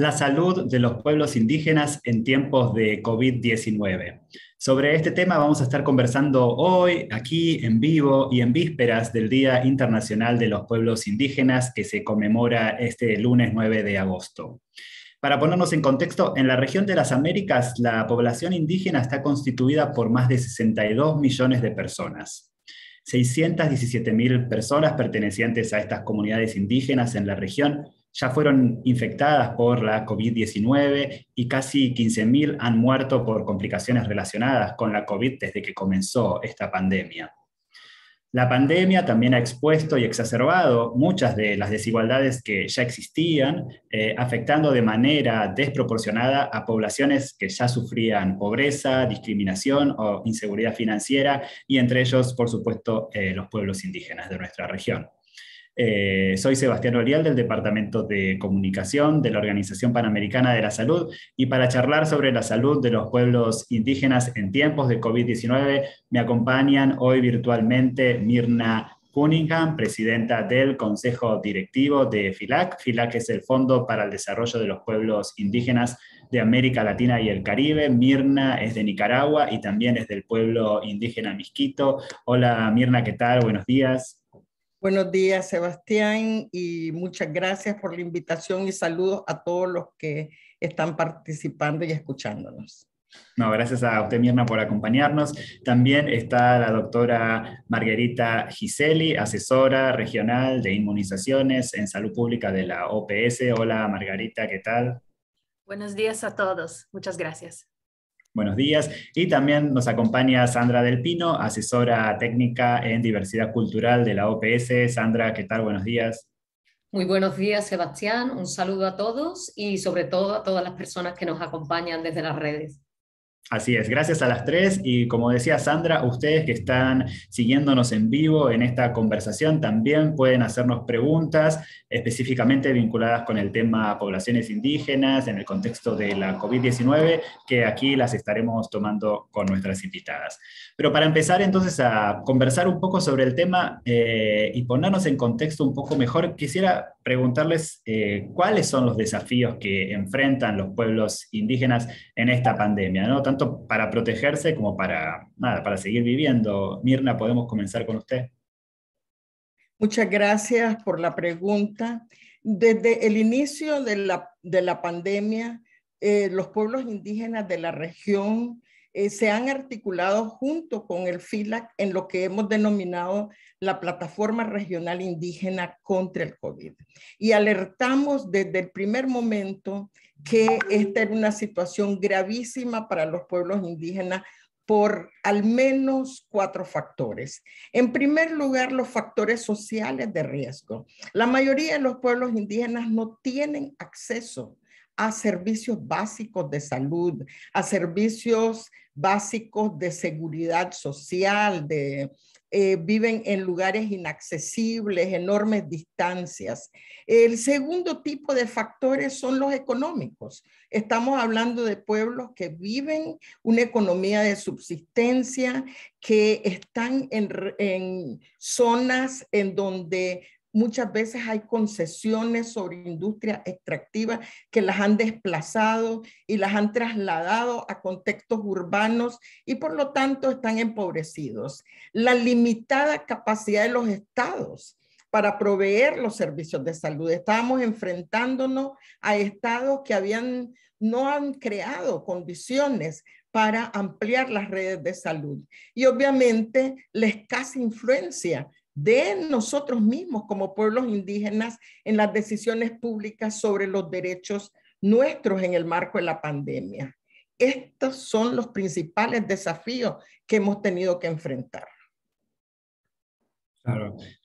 La salud de los pueblos indígenas en tiempos de COVID-19. Sobre este tema vamos a estar conversando hoy, aquí en vivo y en vísperas del Día Internacional de los Pueblos Indígenas que se conmemora este lunes 9 de agosto. Para ponernos en contexto, en la región de las Américas la población indígena está constituida por más de 62 millones de personas. 617 mil personas pertenecientes a estas comunidades indígenas en la región ya fueron infectadas por la COVID-19 y casi 15.000 han muerto por complicaciones relacionadas con la COVID desde que comenzó esta pandemia. La pandemia también ha expuesto y exacerbado muchas de las desigualdades que ya existían, eh, afectando de manera desproporcionada a poblaciones que ya sufrían pobreza, discriminación o inseguridad financiera, y entre ellos, por supuesto, eh, los pueblos indígenas de nuestra región. Eh, soy Sebastián Orial del Departamento de Comunicación de la Organización Panamericana de la Salud y para charlar sobre la salud de los pueblos indígenas en tiempos de COVID-19 me acompañan hoy virtualmente Mirna Cunningham, presidenta del Consejo Directivo de FILAC. FILAC es el Fondo para el Desarrollo de los Pueblos Indígenas de América Latina y el Caribe. Mirna es de Nicaragua y también es del pueblo indígena Misquito. Hola Mirna, ¿qué tal? Buenos días. Buenos días, Sebastián, y muchas gracias por la invitación y saludos a todos los que están participando y escuchándonos. No, gracias a usted, Mirna, por acompañarnos. También está la doctora Margarita Giseli, asesora regional de inmunizaciones en salud pública de la OPS. Hola, Margarita, ¿qué tal? Buenos días a todos. Muchas gracias. Buenos días. Y también nos acompaña Sandra Del Pino, asesora técnica en diversidad cultural de la OPS. Sandra, ¿qué tal? Buenos días. Muy buenos días, Sebastián. Un saludo a todos y sobre todo a todas las personas que nos acompañan desde las redes. Así es, gracias a las tres y como decía Sandra, ustedes que están siguiéndonos en vivo en esta conversación también pueden hacernos preguntas específicamente vinculadas con el tema poblaciones indígenas en el contexto de la COVID-19 que aquí las estaremos tomando con nuestras invitadas. Pero para empezar entonces a conversar un poco sobre el tema eh, y ponernos en contexto un poco mejor, quisiera preguntarles eh, cuáles son los desafíos que enfrentan los pueblos indígenas en esta pandemia, ¿no? tanto para protegerse como para, nada, para seguir viviendo. Mirna, podemos comenzar con usted. Muchas gracias por la pregunta. Desde el inicio de la, de la pandemia, eh, los pueblos indígenas de la región eh, se han articulado junto con el FILAC en lo que hemos denominado la Plataforma Regional Indígena contra el COVID. Y alertamos desde el primer momento que esta es una situación gravísima para los pueblos indígenas por al menos cuatro factores. En primer lugar, los factores sociales de riesgo. La mayoría de los pueblos indígenas no tienen acceso a servicios básicos de salud, a servicios básicos de seguridad social, de eh, viven en lugares inaccesibles, enormes distancias. El segundo tipo de factores son los económicos. Estamos hablando de pueblos que viven una economía de subsistencia, que están en, en zonas en donde Muchas veces hay concesiones sobre industria extractiva que las han desplazado y las han trasladado a contextos urbanos y por lo tanto están empobrecidos. La limitada capacidad de los estados para proveer los servicios de salud. Estábamos enfrentándonos a estados que no han creado condiciones para ampliar las redes de salud. Y obviamente la escasa influencia de nosotros mismos como pueblos indígenas en las decisiones públicas sobre los derechos nuestros en el marco de la pandemia. Estos son los principales desafíos que hemos tenido que enfrentar.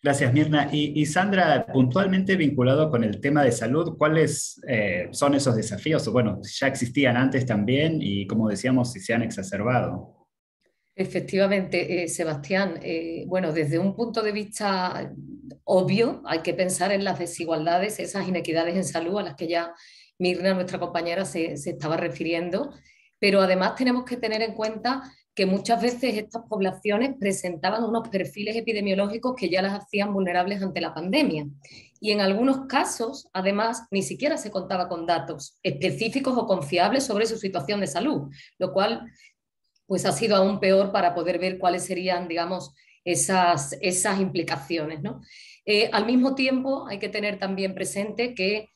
Gracias, Mirna. Y, Sandra, puntualmente vinculado con el tema de salud, ¿cuáles eh, son esos desafíos? Bueno, ya existían antes también y como decíamos, si se han exacerbado. Efectivamente, eh, Sebastián. Eh, bueno, desde un punto de vista obvio, hay que pensar en las desigualdades, esas inequidades en salud a las que ya Mirna, nuestra compañera, se, se estaba refiriendo, pero además tenemos que tener en cuenta que muchas veces estas poblaciones presentaban unos perfiles epidemiológicos que ya las hacían vulnerables ante la pandemia. Y en algunos casos, además, ni siquiera se contaba con datos específicos o confiables sobre su situación de salud, lo cual pues ha sido aún peor para poder ver cuáles serían, digamos, esas, implicaciones. Eh, al mismo tiempo, hay que tener también presente que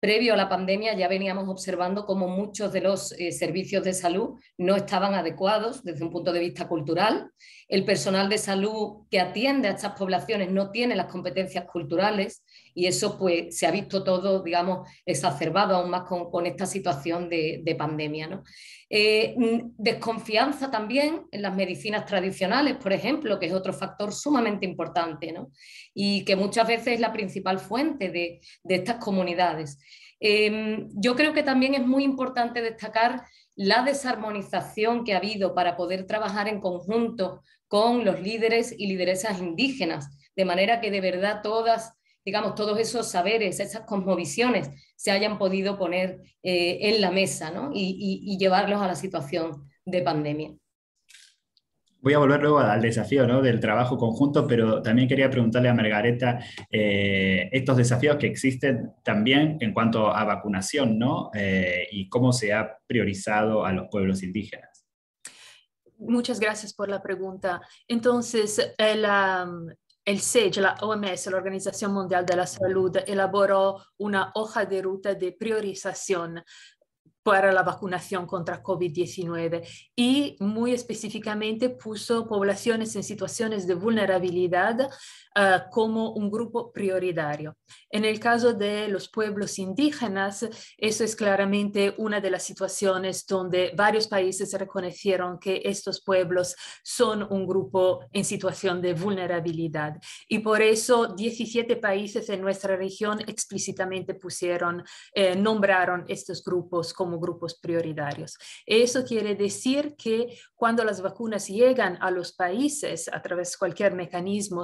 previo a la pandemia ya veníamos observando cómo muchos de los eh, servicios de salud no estaban adecuados desde un punto de vista cultural. El personal de salud que atiende a estas poblaciones no tiene las competencias culturales y eso pues se ha visto todo, digamos, exacerbado aún más con, esta situación de, pandemia. Eh, mm, desconfianza también en las medicinas tradicionales, por ejemplo, que es otro factor sumamente importante y que muchas veces es la principal fuente de, estas comunidades. Em, yo creo que también es muy importante destacar la desarmonización que ha habido para poder trabajar en conjunto con los líderes y lideresas indígenas, de manera que de verdad todas digamos, todos esos saberes, esas cosmovisiones se hayan podido poner eh, en la mesa y, llevarlos a la situación de pandemia. Voy a volver luego al desafío del trabajo conjunto, pero también quería preguntarle a Margareta eh, estos desafíos que existen también en cuanto a vacunación ¿no? Eh, y cómo se ha priorizado a los pueblos indígenas muchas gracias por la pregunta. Entonces, la... il SEG, la OMS, l'Organizzación Mundial de la Salud, elaboró una hoja de ruta di priorizzazione para la vacunación contra COVID-19 y muy específicamente puso poblaciones en situaciones de vulnerabilidad ah, como un grupo prioritario. En el caso de los pueblos indígenas, eso es claramente una de las situaciones donde varios países reconocieron que estos pueblos son un grupo en situación de vulnerabilidad. Y por eso 17 países en nuestra región explícitamente pusieron, eh, nombraron estos grupos como grupos prioritarios. Eso quiere decir que cuando las vacunas llegan a los países a través de cualquier mecanismo,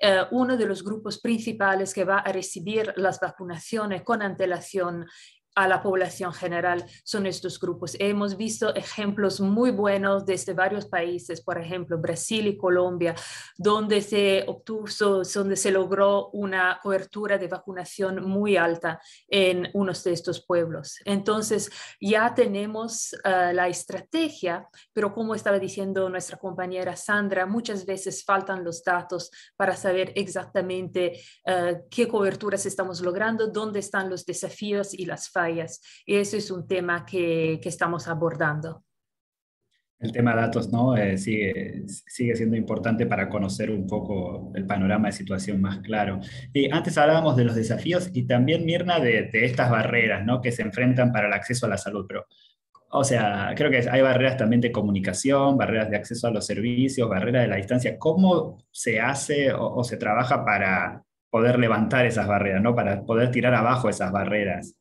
eh, uno de los grupos principales que va a recibir las vacunaciones con antelación a la población general son estos grupos. Hemos visto ejemplos muy buenos desde varios países, por ejemplo, Brasil y Colombia, donde se obtuvo, donde se logró una cobertura de vacunación muy alta en unos de estos pueblos. Entonces, ya tenemos eh, la estrategia, pero como estaba diciendo nuestra compañera Sandra, muchas veces faltan los datos para saber exactamente eh, qué coberturas estamos logrando, dónde están los desafíos y las y eso es un tema que, que estamos abordando. El tema de datos ¿no? Eh, sigue, sigue siendo importante para conocer un poco el panorama de situación más claro. Y antes hablábamos de los desafíos y también, Mirna, de, estas barreras ¿no? que se enfrentan para el acceso a la salud. Pero, o sea, creo que hay barreras también de comunicación, barreras de acceso a los servicios, barreras de la distancia. ¿Cómo se hace o, o se trabaja para poder levantar esas barreras, ¿no? para poder tirar abajo esas barreras?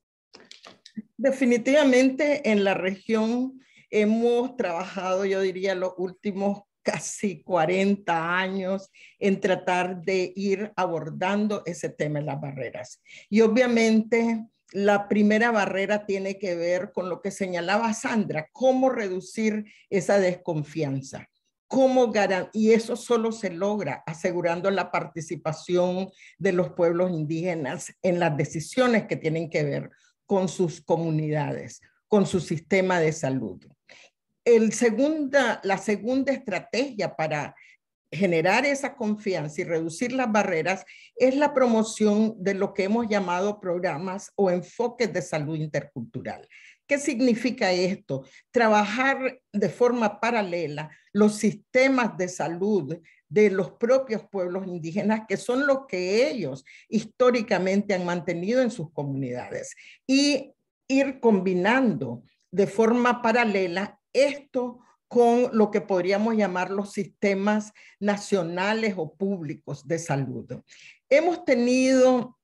Definitivamente en la región hemos trabajado, yo diría, los últimos casi 40 años en tratar de ir abordando ese tema de las barreras. Y obviamente la primera barrera tiene que ver con lo que señalaba Sandra, cómo reducir esa desconfianza. Cómo y eso solo se logra asegurando la participación de los pueblos indígenas en las decisiones que tienen que ver con sus comunidades, con su sistema de salud. la segunda estrategia para generar esa confianza y reducir las barreras es la promoción de lo que hemos llamado programas o enfoques de salud intercultural. ¿Qué significa esto? Trabajar de forma paralela los sistemas de salud de los propios pueblos indígenas, que son los que ellos históricamente han mantenido en sus comunidades, y ir combinando de forma paralela esto con lo que podríamos llamar los sistemas nacionales o públicos de salud. Hemos tenido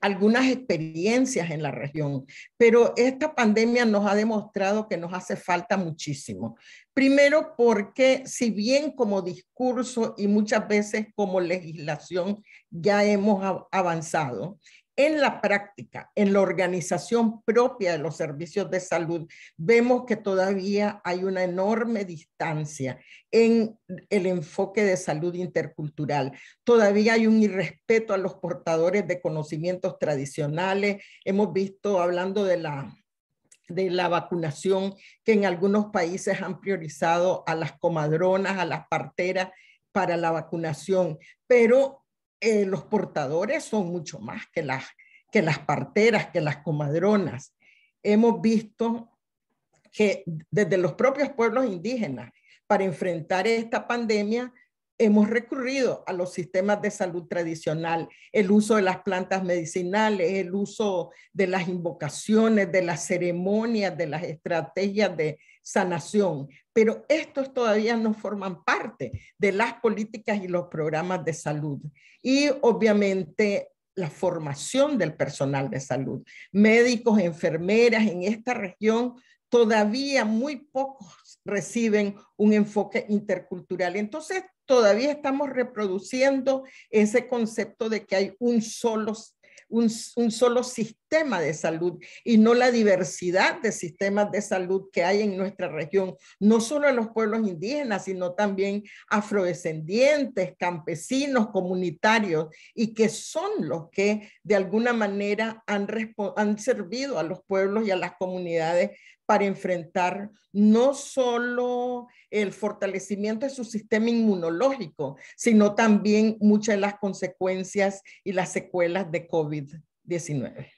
algunas experiencias en la región, pero esta pandemia nos ha demostrado que nos hace falta muchísimo. Primero porque si bien como discurso y muchas veces como legislación ya hemos avanzado, en la práctica, en la organización propia de los servicios de salud, vemos que todavía hay una enorme distancia en el enfoque de salud intercultural. Todavía hay un irrespeto a los portadores de conocimientos tradicionales. Hemos visto, hablando de la de la vacunación que en algunos países han priorizado a las comadronas, a las parteras para la vacunación, pero eh, los portadores son mucho más que las parteras, que las comadronas. Hemos visto que desde los propios pueblos indígenas, para enfrentar esta pandemia, hemos recurrido a los sistemas de salud tradicional, el uso de las plantas medicinales, el uso de las invocaciones, de las ceremonias, de las estrategias de sanación, pero estos todavía no forman parte de las políticas y los programas de salud. Y obviamente la formación del personal de salud, médicos, enfermeras en esta región, todavía muy pocos reciben un enfoque intercultural. Entonces, todavía estamos reproduciendo ese concepto de que hay un solo un, solo sistema de salud y no la diversidad de sistemas de salud que hay en nuestra región, no solo en los pueblos indígenas, sino también afrodescendientes, campesinos, comunitarios, y que son los que de alguna manera han, han servido a los pueblos y a las comunidades para enfrentar no solo el fortalecimiento de su sistema inmunológico, sino también muchas de las consecuencias y las secuelas de COVID-19.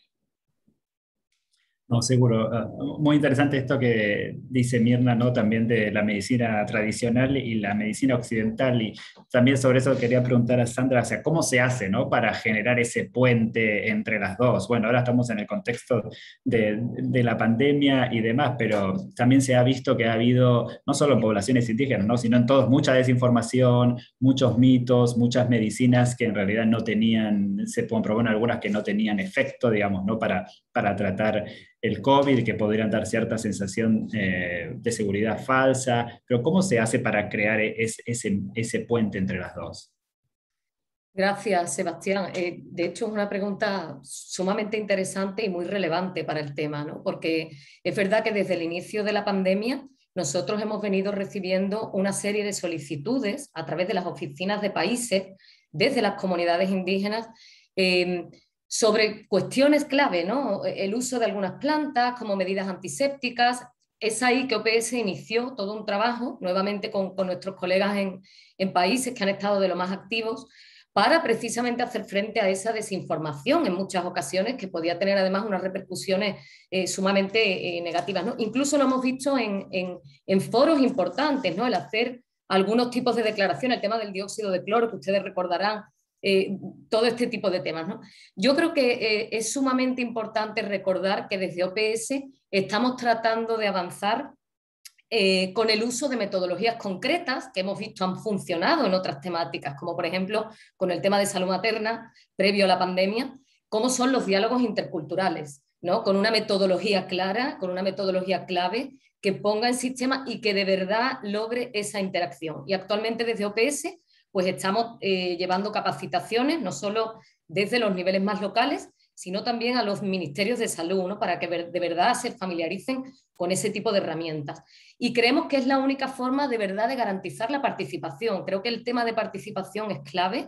No, seguro. Ah, muy interesante esto que dice Mirna, ¿no? También de la medicina tradicional y la medicina occidental. Y también sobre eso quería preguntar a Sandra, o sea, ¿cómo se hace, ¿no? Para generar ese puente entre las dos. Bueno, ahora estamos en el contexto de, la pandemia y demás, pero también se ha visto que ha habido, no solo en poblaciones indígenas, ¿no? Sino en todos, mucha desinformación, muchos mitos, muchas medicinas que en realidad no tenían, se proponen algunas que no tenían efecto, digamos, ¿no? Para, para tratar el COVID, que podrían dar cierta sensación eh, de seguridad falsa, pero ¿cómo se hace para crear ese, puente entre las dos? Gracias, Sebastián. Eh, de hecho, es una pregunta sumamente interesante y muy relevante para el tema, porque es verdad que desde el inicio de la pandemia nosotros hemos venido recibiendo una serie de solicitudes a través de las oficinas de países, desde las comunidades indígenas, eh, sobre cuestiones clave, ¿no? El uso de algunas plantas como medidas antisépticas. Es ahí que OPS inició todo un trabajo, nuevamente con, nuestros colegas en, países que han estado de lo más activos, para precisamente hacer frente a esa desinformación en muchas ocasiones que podía tener además unas repercusiones eh, sumamente eh, negativas. ¿no? Incluso lo hemos visto en, foros importantes, ¿no? el hacer algunos tipos de declaraciones, el tema del dióxido de cloro, que ustedes recordarán, eh, todo este tipo de temas. Yo creo que eh, es sumamente importante recordar que desde OPS estamos tratando de avanzar eh, con el uso de metodologías concretas que hemos visto han funcionado en otras temáticas, como por ejemplo con el tema de salud materna previo a la pandemia, como son los diálogos interculturales, ¿no? con una metodología clara, con una metodología clave que ponga en sistema y que de verdad logre esa interacción. Y actualmente desde OPS pues estamos eh, llevando capacitaciones, no solo desde los niveles más locales, sino también a los ministerios de salud, para que de verdad se familiaricen con ese tipo de herramientas. Y creemos que es la única forma de verdad de garantizar la participación. Creo que el tema de participación es clave,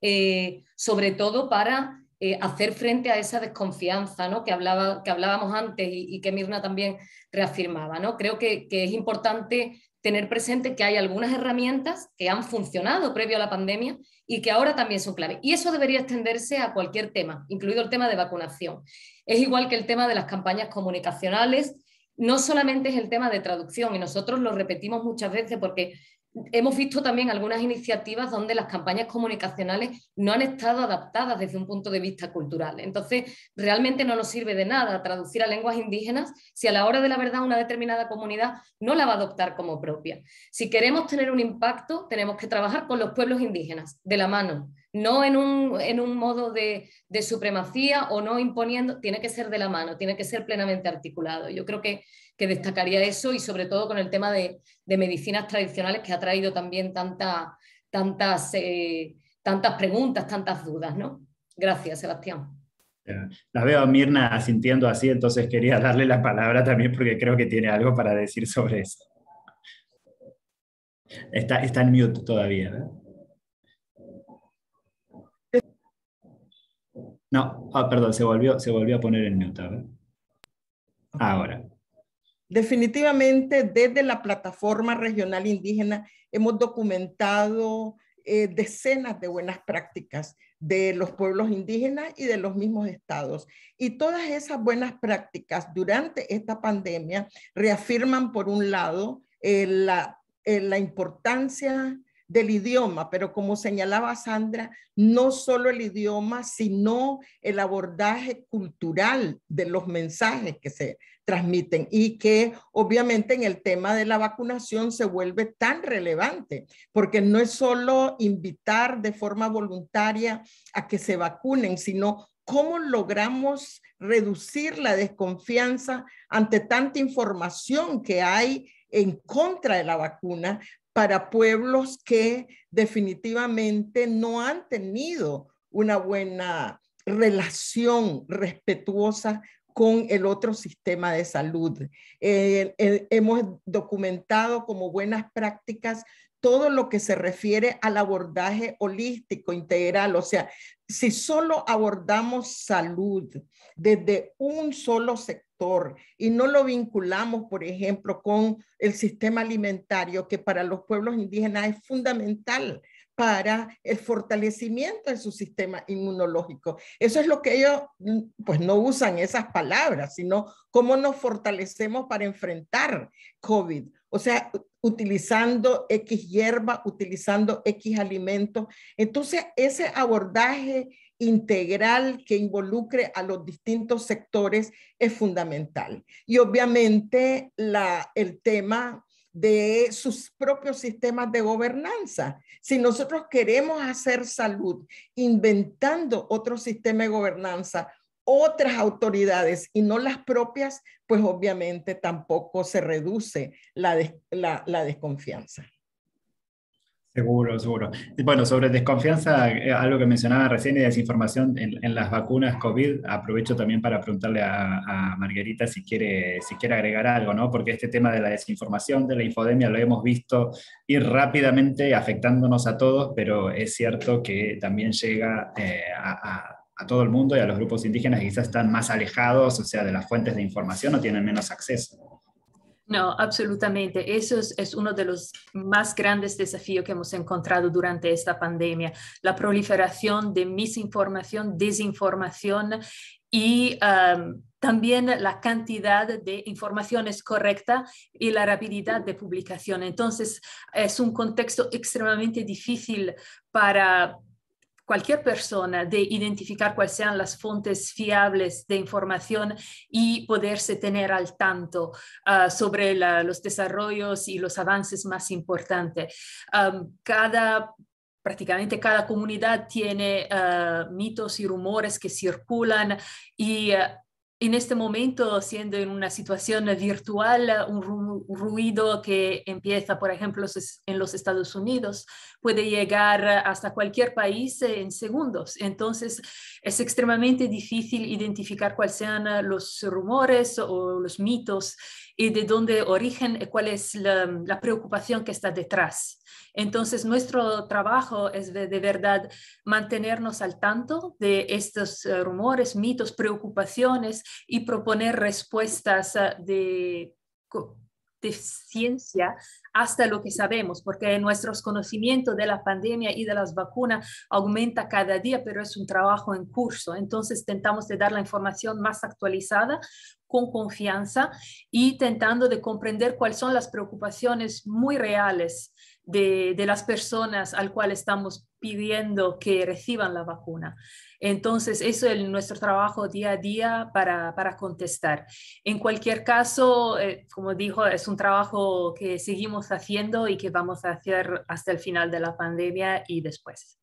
eh, sobre todo para eh, hacer frente a esa desconfianza ¿no? que, hablaba, que hablábamos antes y, que Mirna también reafirmaba. ¿no? Creo que es importante tener presente que hay algunas herramientas que han funcionado previo a la pandemia y que ahora también son clave. Y eso debería extenderse a cualquier tema, incluido el tema de vacunación. Es igual que el tema de las campañas comunicacionales, no solamente es el tema de traducción, y nosotros lo repetimos muchas veces porque hemos visto también algunas iniciativas donde las campañas comunicacionales no han estado adaptadas desde un punto de vista cultural. Entonces, realmente no nos sirve de nada traducir a lenguas indígenas si a la hora de la verdad una determinada comunidad no la va a adoptar como propia. Si queremos tener un impacto, tenemos que trabajar con los pueblos indígenas de la mano no en un, modo de, supremacía o no imponiendo, tiene que ser de la mano, tiene que ser plenamente articulado. Yo creo que, que destacaría eso y sobre todo con el tema de, medicinas tradicionales que ha traído también tanta, tantas, eh, tantas preguntas, tantas dudas. ¿no? Gracias, Sebastián. La veo a Mirna sintiendo así, entonces quería darle la palabra también porque creo que tiene algo para decir sobre eso. Está, en mute todavía. ¿eh? No, ah, perdón, se volvió, se volvió a poner en mute. Ahora. Definitivamente, desde la plataforma regional indígena hemos documentado eh, decenas de buenas prácticas de los pueblos indígenas y de los mismos estados. Y todas esas buenas prácticas durante esta pandemia reafirman, por un lado, eh, la, eh, la importancia del idioma, pero como señalaba Sandra, no solo el idioma, sino el abordaje cultural de los mensajes que se transmiten y que obviamente en el tema de la vacunación se vuelve tan relevante, porque no es solo invitar de forma voluntaria a que se vacunen, sino cómo logramos reducir la desconfianza ante tanta información que hay en contra de la vacuna, para pueblos que definitivamente no han tenido una buena relación respetuosa con el otro sistema de salud. Eh, eh, hemos documentado como buenas prácticas todo lo que se refiere al abordaje holístico, integral. O sea, si solo abordamos salud desde un solo sector y no lo vinculamos, por ejemplo, con el sistema alimentario, que para los pueblos indígenas es fundamental para el fortalecimiento de su sistema inmunológico. Eso es lo que ellos, mm, pues no usan esas palabras, sino cómo nos fortalecemos para enfrentar COVID. O sea, utilizando X hierba, utilizando X alimentos. Entonces, ese abordaje integral que involucre a los distintos sectores es fundamental. Y obviamente la, el tema de sus propios sistemas de gobernanza. Si nosotros queremos hacer salud inventando otro sistema de gobernanza, otras autoridades y no las propias, pues obviamente tampoco se reduce la, la desconfianza. Seguro, seguro. Bueno, sobre desconfianza, eh, algo que mencionaba recién y desinformación en, las vacunas COVID, aprovecho también para preguntarle a, Margarita si quiere, si quiere agregar algo, ¿no? Porque este tema de la desinformación, de la infodemia, lo hemos visto ir rápidamente afectándonos a todos, pero es cierto que también llega eh, a, a todo el mundo y a los grupos indígenas que quizás están más alejados, o sea, de las fuentes de información o tienen menos acceso. No, absolutamente. Eso es, uno de los más grandes desafíos que hemos encontrado durante esta pandemia, la proliferación de misinformación, desinformación y um, también la cantidad de informaciones correcta y la rapidez de publicación. Entonces, es un contexto extremadamente difícil para cualquier persona de identificar cuáles sean las fuentes fiables de información y poderse tener al tanto ah, sobre los desarrollos y los avances más importantes. cada prácticamente cada comunidad tiene ah, mitos y rumores que circulan y ah, en este momento, siendo en una situación virtual, un ruido que empieza, por ejemplo, en los Estados Unidos, puede llegar hasta cualquier país en segundos. Entonces, es extremadamente difícil identificar cuáles sean los rumores o los mitos y de dónde origen, eh, cuál es la, preocupación que está detrás. Entonces, nuestro trabajo es de, verdad mantenernos al tanto de estos eh, rumores, mitos, preocupaciones y proponer respuestas eh, de ciencia hasta lo que sabemos, porque nuestros conocimientos de la pandemia y de las vacunas aumenta cada día, pero es un trabajo en curso. Entonces, tentamos de dar la información más actualizada con confianza y tentando de comprender cuáles son las preocupaciones muy reales de, las personas al cual estamos pidiendo que reciban la vacuna. Entonces, eso es nuestro trabajo día a día para, contestar. En cualquier caso, eh, como dijo, es un trabajo que seguimos haciendo y que vamos a hacer hasta el final de la pandemia y después.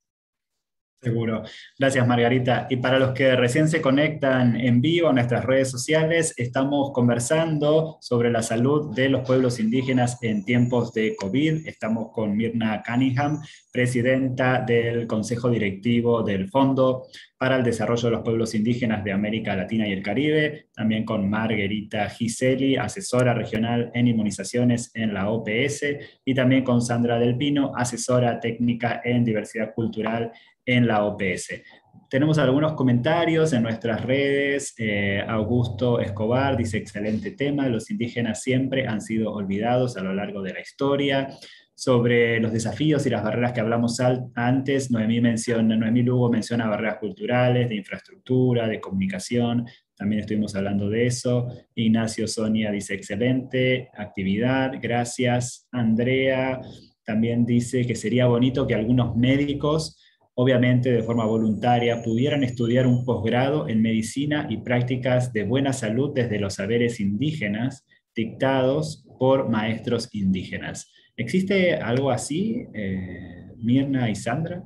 Seguro. Gracias, Margarita. Y para los que recién se conectan en vivo a nuestras redes sociales, estamos conversando sobre la salud de los pueblos indígenas en tiempos de COVID. Estamos con Mirna Cunningham, presidenta del Consejo Directivo del Fondo para el Desarrollo de los Pueblos Indígenas de América Latina y el Caribe. También con Margarita Giseli, asesora regional en inmunizaciones en la OPS. Y también con Sandra Del Pino, asesora técnica en diversidad cultural en la OPS. Tenemos algunos comentarios en nuestras redes. Eh, Augusto Escobar dice, excelente tema, los indígenas siempre han sido olvidados a lo largo de la historia. Sobre los desafíos y las barreras que hablamos antes, Noemí, menciona, Noemí Lugo menciona barreras culturales, de infraestructura, de comunicación, también estuvimos hablando de eso. Ignacio Sonia dice excelente, actividad, gracias. Andrea también dice que sería bonito que algunos médicos obviamente de forma voluntaria, pudieran estudiar un posgrado en medicina y prácticas de buena salud desde los saberes indígenas dictados por maestros indígenas. ¿Existe algo así, eh, Mirna y Sandra?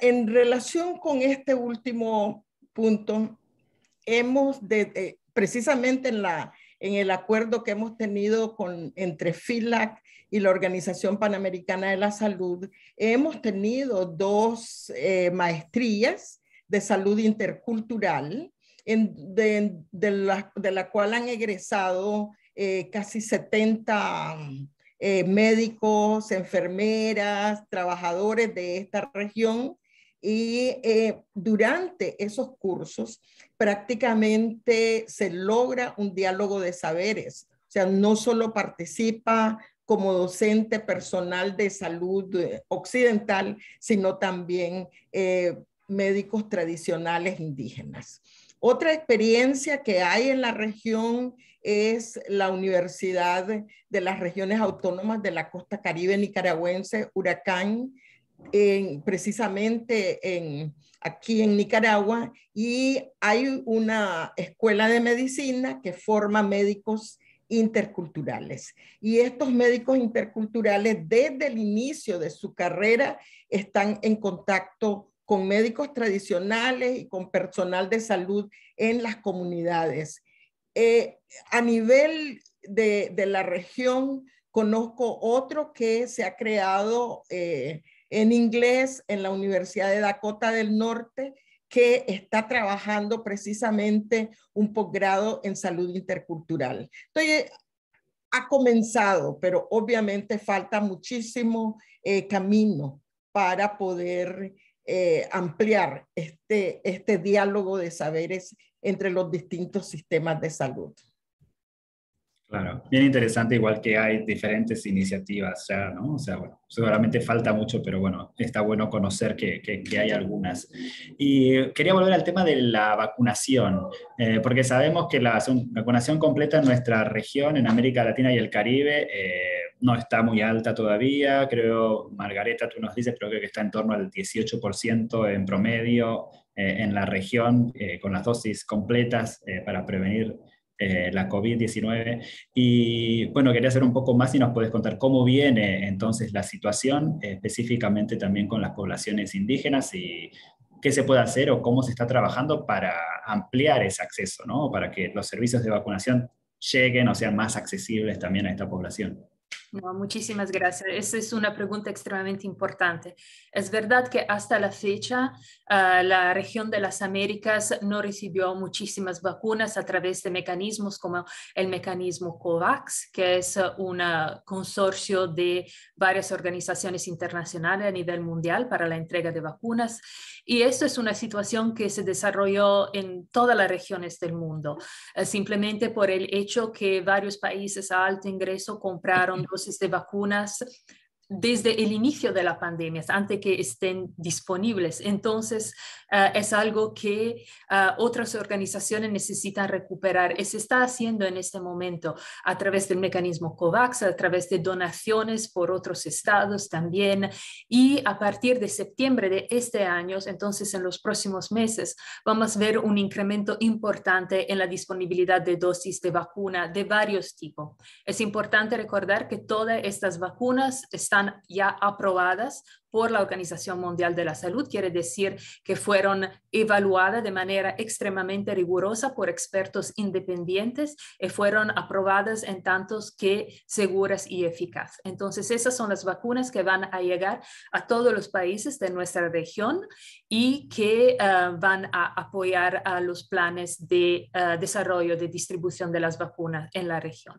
En relación con este último punto, hemos de, eh, precisamente en, la, en el acuerdo que hemos tenido con, entre FILAC y la Organización Panamericana de la Salud, hemos tenido dos eh, maestrías de salud intercultural, de, la, cual han egresado eh, casi 70 eh, médicos, enfermeras, trabajadores de esta región. Y durante esos cursos prácticamente se logra un diálogo de saberes. O sea, no solo participa como docente personal de salud eh, occidental, sino también eh, médicos tradicionales indígenas. Otra experiencia que hay en la región es la Universidad de las Regiones Autónomas de la Costa Caribe Nicaragüense, Huracán, precisamente en, aquí en Nicaragua, y hay una escuela de medicina que forma médicos interculturales. Y estos médicos interculturales desde el inicio de su carrera están en contacto con médicos tradicionales y con personal de salud en las comunidades. Eh, a nivel de, la región, conozco otro que se ha creado eh, en inglés en la Universidad de Dakota del Norte, que está trabajando precisamente un posgrado en salud intercultural. Entonces, ha comenzado, pero obviamente falta muchísimo eh, camino para poder eh, ampliar este, este diálogo de saberes entre los distintos sistemas de salud. Claro, bien interesante, igual que hay diferentes iniciativas O sea, bueno, seguramente falta mucho, pero bueno, está bueno conocer que, que, hay algunas. Y quería volver al tema de la vacunación, eh, porque sabemos que la vacunación completa en nuestra región, en América Latina y el Caribe, eh, no está muy alta todavía. Creo, Margareta, tú nos dices, creo que está en torno al 18% en promedio eh, en la región, con las dosis completas para prevenir eh, la COVID-19. Y bueno, quería hacer un poco más y nos puedes contar cómo viene entonces la situación, específicamente también con las poblaciones indígenas y qué se puede hacer o cómo se está trabajando para ampliar ese acceso, ¿no? Para que los servicios de vacunación lleguen o sean más accesibles también a esta población muchísimas gracias. Esa es una pregunta extremadamente importante. Es verdad que hasta la fecha ah, la región de las Américas no recibió muchísimas vacunas a través de mecanismos como el mecanismo COVAX, que es un consorcio de varias organizaciones internacionales a nivel mundial para la entrega de vacunas. Y esto es una situación que se desarrolló en todas las regiones del mundo, eh, simplemente por el hecho que varios países a alto ingreso compraron dosis de vacunas desde el inicio de la pandemia, antes que estén disponibles. Entonces, eh, es algo que eh, otras organizaciones necesitan recuperar. Y se está haciendo en este momento a través del mecanismo COVAX, a través de donaciones por otros estados también. Y a partir de septiembre de este año, entonces en los próximos meses, vamos a ver un incremento importante en la disponibilidad de dosis de vacuna de varios tipos. Es importante recordar que todas estas vacunas están están ya aprobadas por la Organización Mundial de la Salud, quiere decir que fueron evaluadas de manera extremadamente rigurosa por expertos independientes y fueron aprobadas en tantos que seguras y eficaces. Entonces, esas son las vacunas que van a llegar a todos los países de nuestra región y que eh, van a apoyar a los planes de eh, desarrollo de distribución de las vacunas en la región.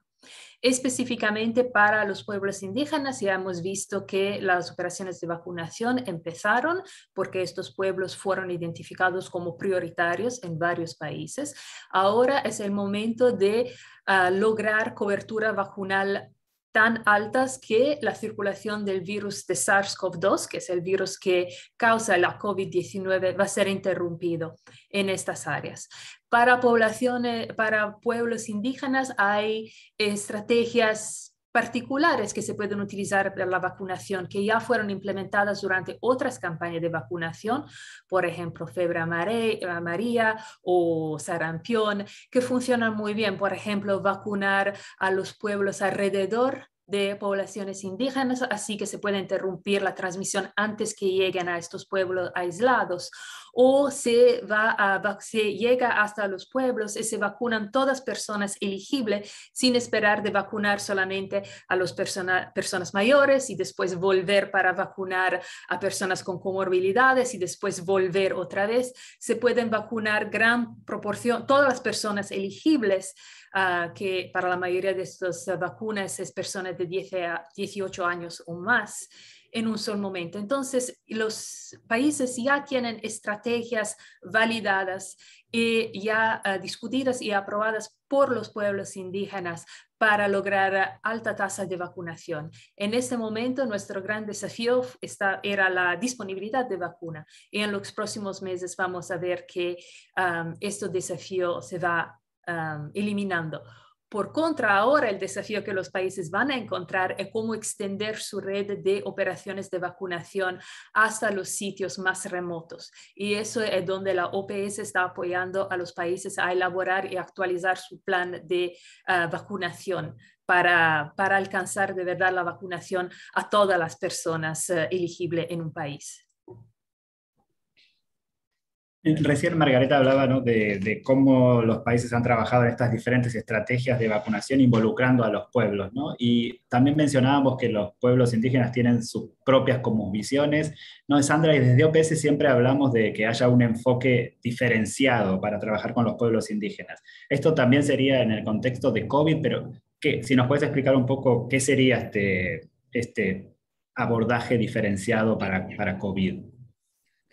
Específicamente para los pueblos indígenas, ya hemos visto que las operaciones de vacunación empezaron porque estos pueblos fueron identificados como prioritarios en varios países. Ahora es el momento de ah, lograr cobertura vacunal tan altas que la circulación del virus de SARS-CoV-2, que es el virus que causa la COVID-19, va a ser interrumpido en estas áreas. Para, poblaciones, para pueblos indígenas hay estrategias particulares que se pueden utilizar para la vacunación, que ya fueron implementadas durante otras campañas de vacunación, por ejemplo, fiebre amarilla o sarampión, que funcionan muy bien. Por ejemplo, vacunar a los pueblos alrededor de poblaciones indígenas, así que se puede interrumpir la transmisión antes que lleguen a estos pueblos aislados. O se, va a, se llega hasta los pueblos y se vacunan todas personas elegibles sin esperar de vacunar solamente a las personas mayores y después volver para vacunar a personas con comorbilidades y después volver otra vez. Se pueden vacunar gran proporción, todas las personas elegibles Ah, que para la mayoría de estas eh, vacunas es personas de 10 a 18 años o más en un solo momento. Entonces, los países ya tienen estrategias validadas y ya eh, discutidas y aprobadas por los pueblos indígenas para lograr alta tasa de vacunación. En este momento, nuestro gran desafío está, era la disponibilidad de vacuna y en los próximos meses vamos a ver que ah, este desafío se va eliminando. Por contra, ahora el desafío que los países van a encontrar es cómo extender su red de operaciones de vacunación hasta los sitios más remotos. Y eso es donde la OPS está apoyando a los países a elaborar y actualizar su plan de ah, vacunación para, alcanzar de verdad la vacunación a todas las personas eh, elegibles en un país. Recién Margareta hablaba de, cómo los países han trabajado en estas diferentes estrategias de vacunación involucrando a los pueblos, Y también mencionábamos que los pueblos indígenas tienen sus propias como visiones, ¿no? Sandra, y desde OPS siempre hablamos de que haya un enfoque diferenciado para trabajar con los pueblos indígenas. Esto también sería en el contexto de COVID, pero si nos puedes explicar un poco qué sería este, este abordaje diferenciado para, para COVID.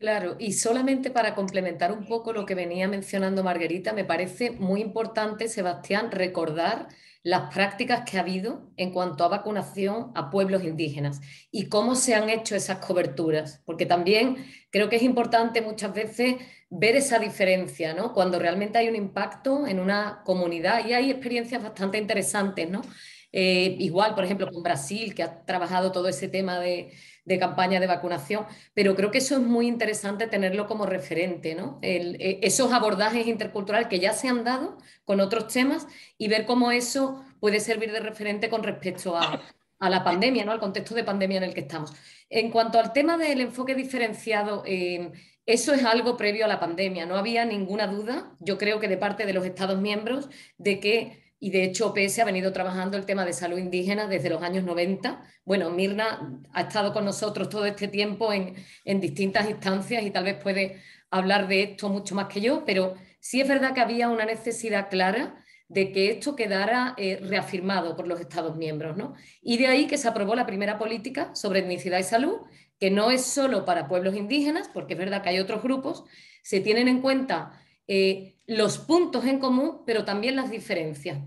Claro, y solamente para complementar un poco lo que venía mencionando Margarita, me parece muy importante, Sebastián, recordar las prácticas que ha habido en cuanto a vacunación a pueblos indígenas y cómo se han hecho esas coberturas, porque también creo que es importante muchas veces ver esa diferencia, ¿no? Cuando realmente hay un impacto en una comunidad y hay experiencias bastante interesantes, ¿no? Eh, igual, por ejemplo, con Brasil, que ha trabajado todo ese tema de, campaña de vacunación, pero creo que eso es muy interesante tenerlo como referente, ¿no? Eh, esos abordajes interculturales que ya se han dado con otros temas y ver cómo eso puede servir de referente con respecto a, la pandemia, ¿no? al contexto de pandemia en el que estamos. En cuanto al tema del enfoque diferenciado, eh, eso es algo previo a la pandemia. No había ninguna duda, yo creo que de parte de los Estados miembros, de que y de hecho OPS ha venido trabajando el tema de salud indígena desde los años 90. Bueno, Mirna ha estado con nosotros todo este tiempo en, distintas instancias y tal vez puede hablar de esto mucho más que yo, pero sí es verdad que había una necesidad clara de que esto quedara eh, reafirmado por los Estados miembros. Y de ahí que se aprobó la primera política sobre etnicidad y salud, que no es solo para pueblos indígenas, porque es verdad que hay otros grupos, se tienen en cuenta eh, los puntos en común, pero también las diferencias.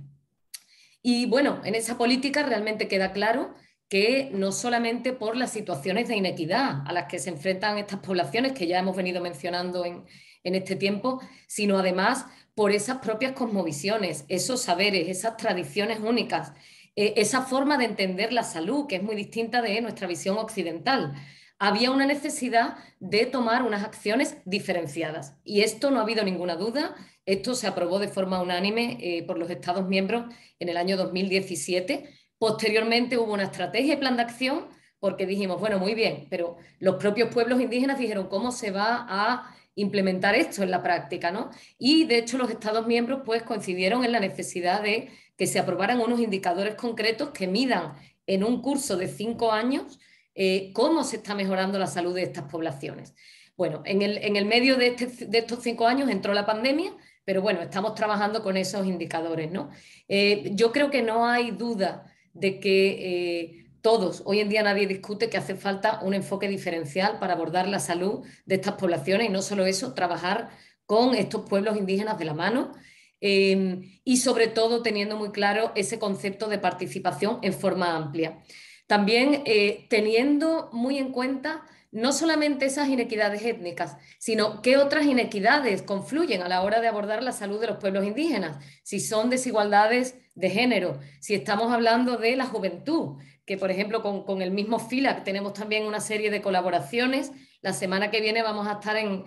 Y bueno, en esa política realmente queda claro que no solamente por las situaciones de inequidad a las que se enfrentan estas poblaciones que ya hemos venido mencionando en, este tiempo, sino además por esas propias cosmovisiones, esos saberes, esas tradiciones únicas, eh, esa forma de entender la salud que es muy distinta de nuestra visión occidental había una necesidad de tomar unas acciones diferenciadas. Y esto no ha habido ninguna duda. Esto se aprobó de forma unánime eh, por los Estados miembros en el año 2017. Posteriormente hubo una estrategia y plan de acción porque dijimos, bueno, muy bien, pero los propios pueblos indígenas dijeron cómo se va a implementar esto en la práctica, ¿no? Y de hecho los Estados miembros pues coincidieron en la necesidad de que se aprobaran unos indicadores concretos que midan en un curso de cinco años eh, cómo se está mejorando la salud de estas poblaciones. Bueno, en el, medio este, de, estos cinco años entró la pandemia, pero bueno, estamos trabajando con esos indicadores, ¿no? Eh, yo creo que no hay duda de que eh, todos, hoy en día nadie discute que hace falta un enfoque diferencial para abordar la salud de estas poblaciones y no solo eso, trabajar con estos pueblos indígenas de la mano y sobre todo teniendo muy claro ese concepto de participación en forma amplia. También eh, teniendo muy en cuenta no solamente esas inequidades étnicas, sino qué otras inequidades confluyen a la hora de abordar la salud de los pueblos indígenas, si son desigualdades de género, si estamos hablando de la juventud, que por ejemplo con, el mismo FILAC tenemos también una serie de colaboraciones. La semana que viene vamos a estar en,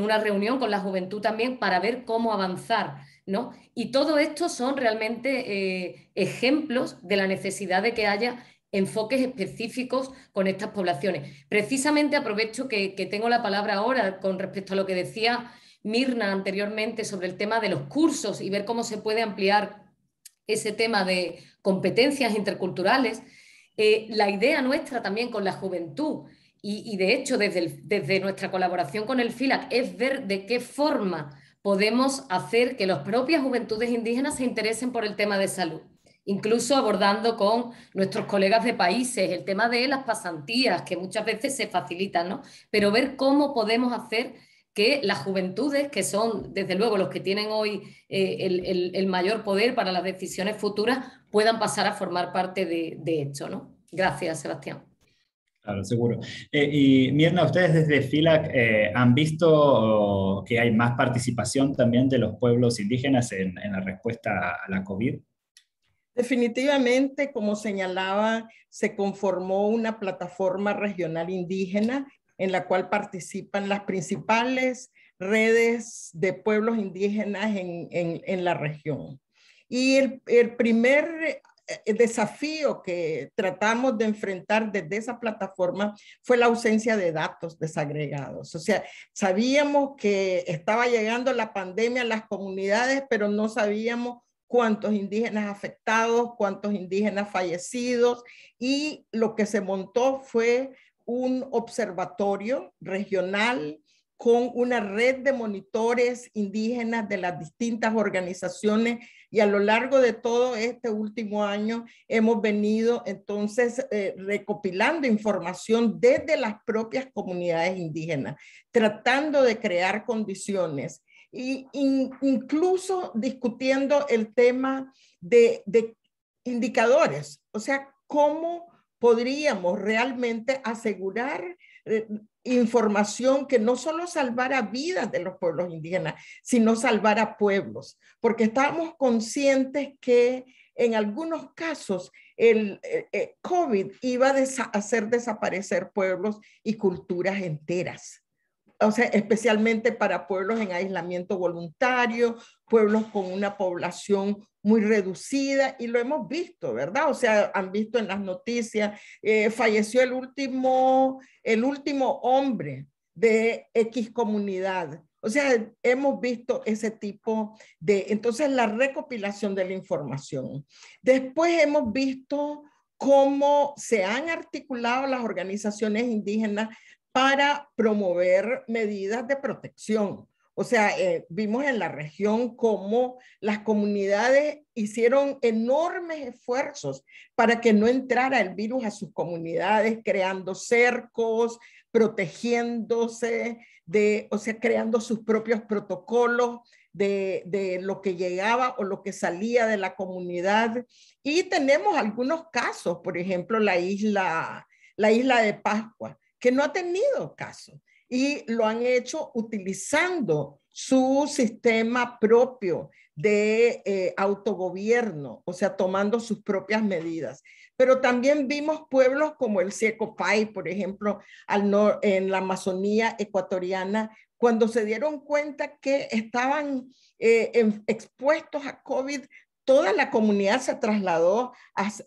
una reunión con la juventud también para ver cómo avanzar. ¿no? Y todo esto son realmente eh, ejemplos de la necesidad de que haya enfoques específicos con estas poblaciones. Precisamente aprovecho que, tengo la palabra ahora con respecto a lo que decía Mirna anteriormente sobre el tema de los cursos y ver cómo se puede ampliar ese tema de competencias interculturales. Eh, la idea nuestra también con la juventud y, de hecho desde, desde, nuestra colaboración con el FILAC es ver de qué forma podemos hacer que las propias juventudes indígenas se interesen por el tema de salud incluso abordando con nuestros colegas de países el tema de las pasantías, que muchas veces se facilitan, ¿no? Pero ver cómo podemos hacer que las juventudes, que son desde luego los que tienen hoy eh, el, mayor poder para las decisiones futuras, puedan pasar a formar parte de, de esto, ¿no? Gracias, Sebastián. Claro, seguro. Eh, y Mirna, ustedes desde FILAC eh, han visto oh, que hay más participación también de los pueblos indígenas en, en la respuesta a la COVID. Definitivamente, como señalaba, se conformó una plataforma regional indígena en la cual participan las principales redes de pueblos indígenas en, la región. Y el, primer eh, desafío que tratamos de enfrentar desde esa plataforma fue la ausencia de datos desagregados. O sea, sabíamos que estaba llegando la pandemia a las comunidades, pero no sabíamos cuántos indígenas afectados, cuántos indígenas fallecidos y lo que se montó fue un observatorio regional con una red de monitores indígenas de las distintas organizaciones y a lo largo de todo este último año hemos venido entonces eh, recopilando información desde las propias comunidades indígenas, tratando de crear condiciones y incluso discutiendo el tema de, indicadores, o sea, cómo podríamos realmente asegurar eh, información que no solo salvara vidas de los pueblos indígenas, sino salvara pueblos, porque estábamos conscientes que en algunos casos el, eh, eh, COVID iba a hacer desaparecer pueblos y culturas enteras o sea, especialmente para pueblos en aislamiento voluntario, pueblos con una población muy reducida y lo hemos visto, ¿verdad? O sea, han visto en las noticias, eh, falleció el último, el último hombre de X comunidad. O sea, hemos visto ese tipo de, entonces, la recopilación de la información. Después hemos visto cómo se han articulado las organizaciones indígenas para promover medidas de protección. O sea, eh, vimos en la región cómo las comunidades hicieron enormes esfuerzos para que no entrara el virus a sus comunidades, creando cercos, protegiéndose, de, o sea, creando sus propios protocolos de, de lo que llegaba o lo que salía de la comunidad. Y tenemos algunos casos, por ejemplo, la isla, la isla de Pascua que no ha tenido caso y lo han hecho utilizando su sistema propio de eh, autogobierno, o sea, tomando sus propias medidas. Pero también vimos pueblos como el Pai, por ejemplo, al en la Amazonía ecuatoriana, cuando se dieron cuenta que estaban eh, expuestos a COVID toda la comunidad se trasladó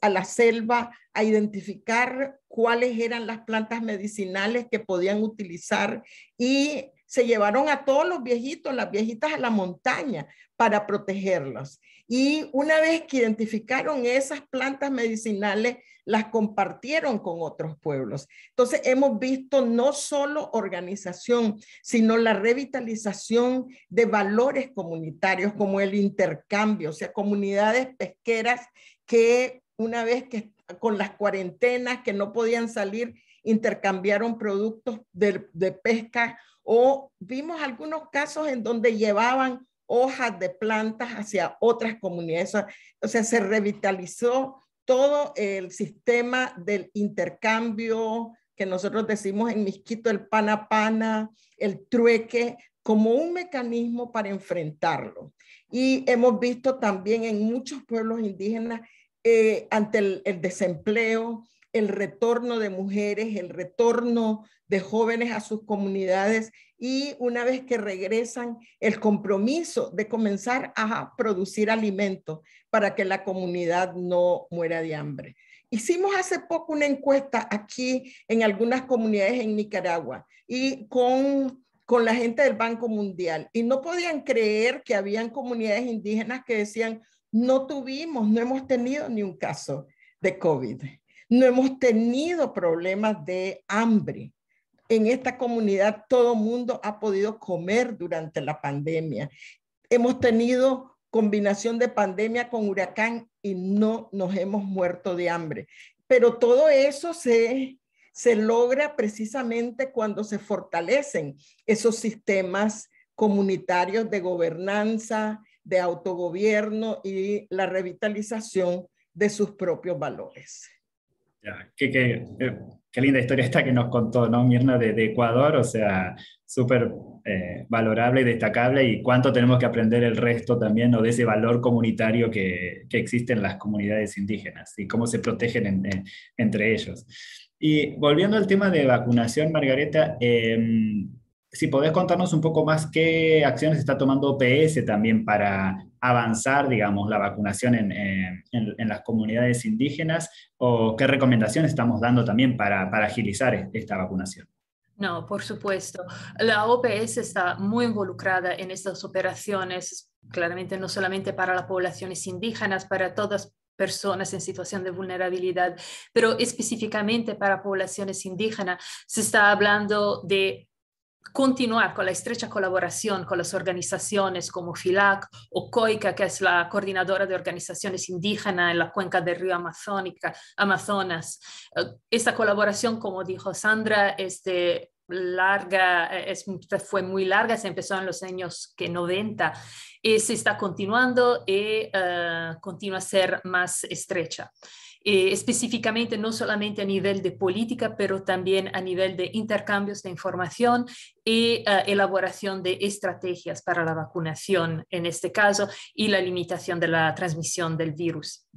a, la selva a identificar cuáles eran las plantas medicinales que podían utilizar y se llevaron a todos los viejitos, las viejitas a la montaña, para protegerlos. Y una vez que identificaron esas plantas medicinales, las compartieron con otros pueblos. Entonces hemos visto no solo organización, sino la revitalización de valores comunitarios como el intercambio, o sea, comunidades pesqueras que una vez que con las cuarentenas que no podían salir, intercambiaron productos de, de pesca o vimos algunos casos en donde llevaban hojas de plantas hacia otras comunidades. O sea, se revitalizó todo el sistema del intercambio que nosotros decimos en Misquito, el pana pana, el trueque, como un mecanismo para enfrentarlo. Y hemos visto también en muchos pueblos indígenas eh, ante el desempleo, el retorno de mujeres, el retorno de jóvenes a sus comunidades y una vez que regresan, el compromiso de comenzar a producir alimentos para que la comunidad no muera de hambre. Hicimos hace poco una encuesta aquí en algunas comunidades en Nicaragua y con, con la gente del Banco Mundial y no podían creer que habían comunidades indígenas que decían, no tuvimos, no hemos tenido ni un caso de COVID. No hemos tenido problemas de hambre. En esta comunidad todo mundo ha podido comer durante la pandemia. Hemos tenido combinación de pandemia con huracán y no nos hemos muerto de hambre. Pero todo eso se, se logra precisamente cuando se fortalecen esos sistemas comunitarios de gobernanza, de autogobierno y la revitalización de sus propios valores qué, linda historia esta que nos contó, ¿no, Mirna, de, Ecuador? O sea, súper eh, valorable y destacable y cuánto tenemos que aprender el resto también o de ese valor comunitario que, que existe en las comunidades indígenas y cómo se protegen entre ellos. Y volviendo al tema de vacunación, Margareta, em, si podés contarnos un poco más qué acciones está tomando OPS también para avanzar, digamos, la vacunación en, las comunidades indígenas o qué recomendaciones estamos dando también para, para agilizar esta vacunación? No, por supuesto. La OPS está muy involucrada en estas operaciones, claramente no solamente para las poblaciones indígenas, para todas personas en situación de vulnerabilidad, pero específicamente para poblaciones indígenas se está hablando de continuar con la estrecha colaboración con las organizaciones como FILAC o COICA, que es la coordinadora de organizaciones indígenas en la cuenca del río Amazónica, Amazonas. Eh, esta colaboración, como dijo Sandra, es larga, eh, fue muy larga, se empezó en los años que 90 y se está continuando y eh, continúa a ser más estrecha. Eh, específicamente no solamente a nivel de política, pero también a nivel de intercambios de información y eh, elaboración de estrategias para la vacunación en este caso y la limitación de la transmisión del virus.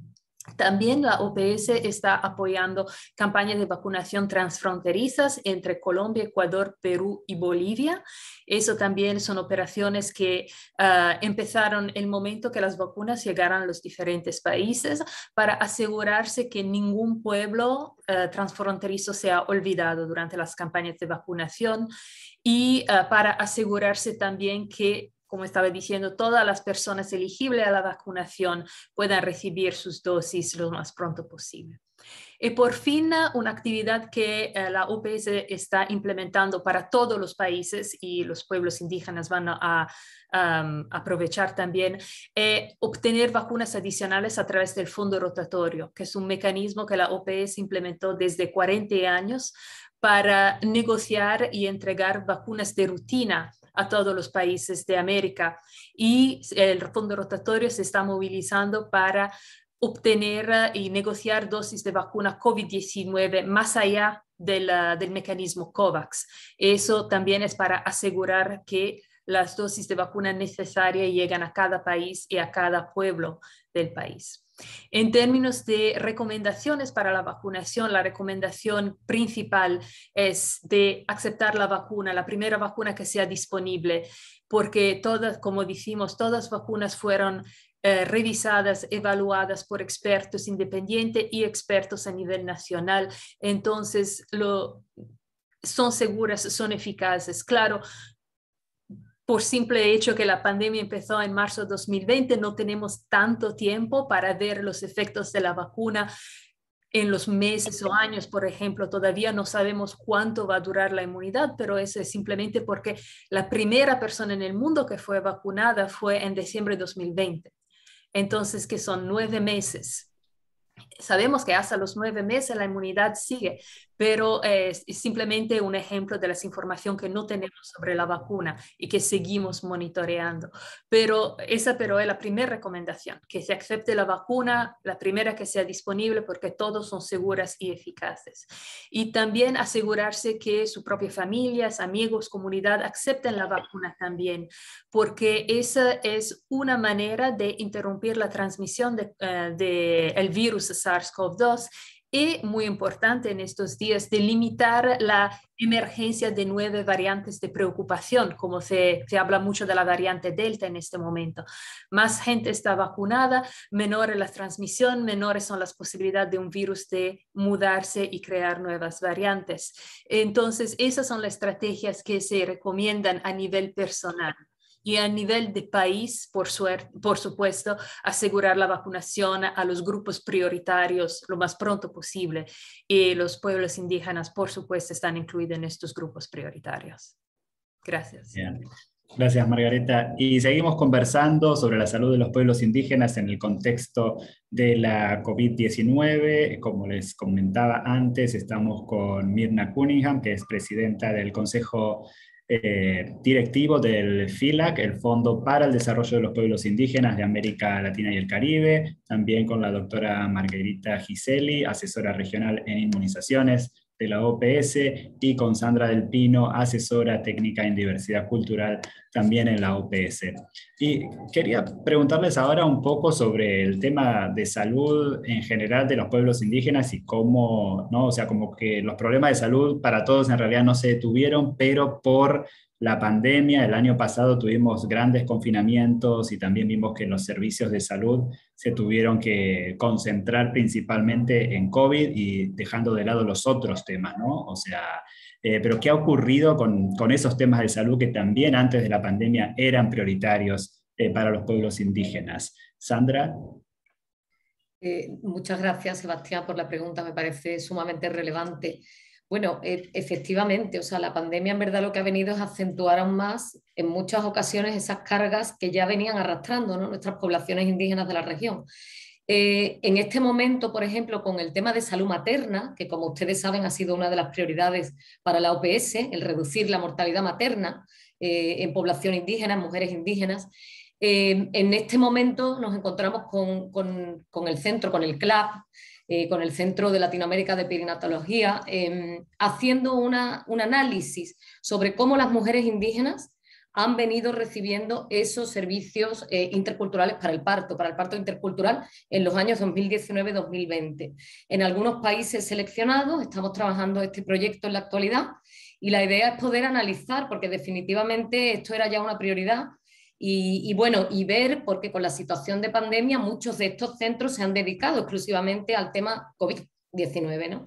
También la OPS está apoyando campañas de vacunación transfronterizas entre Colombia, Ecuador, Perú y Bolivia. Eso también son operaciones que ah, empezaron el momento que las vacunas llegaran a los diferentes países para asegurarse que ningún pueblo ah, transfronterizo sea olvidado durante las campañas de vacunación y ah, para asegurarse también que como estaba diciendo, todas las personas elegibles a la vacunación puedan recibir sus dosis lo más pronto posible. Y por fin, una actividad que eh, la OPS está implementando para todos los países y los pueblos indígenas van a, aprovechar también, es eh, obtener vacunas adicionales a través del fondo rotatorio, que es un mecanismo que la OPS implementó desde 40 años para negociar y entregar vacunas de rutina a todos los países de América y el fondo rotatorio se está movilizando para obtener eh, y negociar dosis de vacuna COVID-19 más allá del, mecanismo COVAX. Eso también es para asegurar que las dosis de vacuna necesarias llegan a cada país y a cada pueblo del país. En términos de recomendaciones para la vacunación, la recomendación principal es de aceptar la vacuna, la primera vacuna que sea disponible, porque todas, como decimos, todas las vacunas fueron eh, revisadas, evaluadas por expertos independientes y expertos a nivel nacional. Entonces, lo, son seguras, son eficaces. Claro, por simple hecho que la pandemia empezó en marzo de 2020, no tenemos tanto tiempo para ver los efectos de la vacuna en los meses o años, por ejemplo, todavía no sabemos cuánto va a durar la inmunidad, pero eso es simplemente porque la primera persona en el mundo que fue vacunada fue en diciembre de 2020. Entonces, que son nueve meses Sabemos que hasta los nueve meses la inmunidad sigue, pero es simplemente un ejemplo de la información que no tenemos sobre la vacuna y que seguimos monitoreando. Pero esa pero es la primera recomendación, que se acepte la vacuna, la primera que sea disponible porque todos son seguras y eficaces. Y también asegurarse que su propia familia, amigos, comunidad acepten la vacuna también, porque esa es una manera de interrumpir la transmisión del eh, de, el virus SARS-CoV-2 y, muy importante en estos días, de limitar la emergencia de nueve variantes de preocupación, como se, se, habla mucho de la variante Delta en este momento. Más gente está vacunada, menor es la transmisión, menores son las posibilidades de un virus de mudarse y crear nuevas variantes. Entonces, esas son las estrategias que se recomiendan a nivel personal y a nivel de país, por, suerte, por supuesto, asegurar la vacunación a los grupos prioritarios lo más pronto posible. Y los pueblos indígenas, por supuesto, están incluidos en estos grupos prioritarios. Gracias. Gracias, Margareta. Y seguimos conversando sobre la salud de los pueblos indígenas en el contexto de la COVID-19. Como les comentaba antes, estamos con Mirna Cunningham, que es presidenta del Consejo eh, directivo del FILAC, el Fondo para el Desarrollo de los Pueblos Indígenas de América Latina y el Caribe, también con la doctora Margarita Giseli, asesora regional en inmunizaciones, de la OPS y con Sandra del Pino, asesora técnica en diversidad cultural también en la OPS. Y quería preguntarles ahora un poco sobre el tema de salud en general de los pueblos indígenas y cómo, ¿no? O sea, como que los problemas de salud para todos en realidad no se detuvieron, pero por la pandemia. El año pasado tuvimos grandes confinamientos y también vimos que los servicios de salud se tuvieron que concentrar principalmente en COVID y dejando de lado los otros temas, ¿no? O sea, eh, pero ¿qué ha ocurrido con, esos temas de salud que también antes de la pandemia eran prioritarios eh, para los pueblos indígenas? Sandra. Eh, muchas gracias, Sebastián, por la pregunta. Me parece sumamente relevante. Bueno, e-, efectivamente, o sea, la pandemia en verdad lo que ha venido es acentuar aún más en muchas ocasiones esas cargas que ya venían arrastrando nuestras poblaciones indígenas de la región. Eh, en este momento, por ejemplo, con el tema de salud materna, que como ustedes saben ha sido una de las prioridades para la OPS, el reducir la mortalidad materna eh, en población indígena, mujeres indígenas, eh, en este momento nos encontramos con, con, el centro, con el CLAP, eh, con el Centro de Latinoamérica de Perinatología, em, haciendo un análisis sobre cómo las mujeres indígenas han venido recibiendo esos servicios eh, interculturales para el parto, para el parto intercultural en los años 2019-2020. En algunos países seleccionados estamos trabajando este proyecto en la actualidad y la idea es poder analizar, porque definitivamente esto era ya una prioridad, y, bueno, y ver, porque con la situación de pandemia muchos de estos centros se han dedicado exclusivamente al tema COVID-19, ¿no?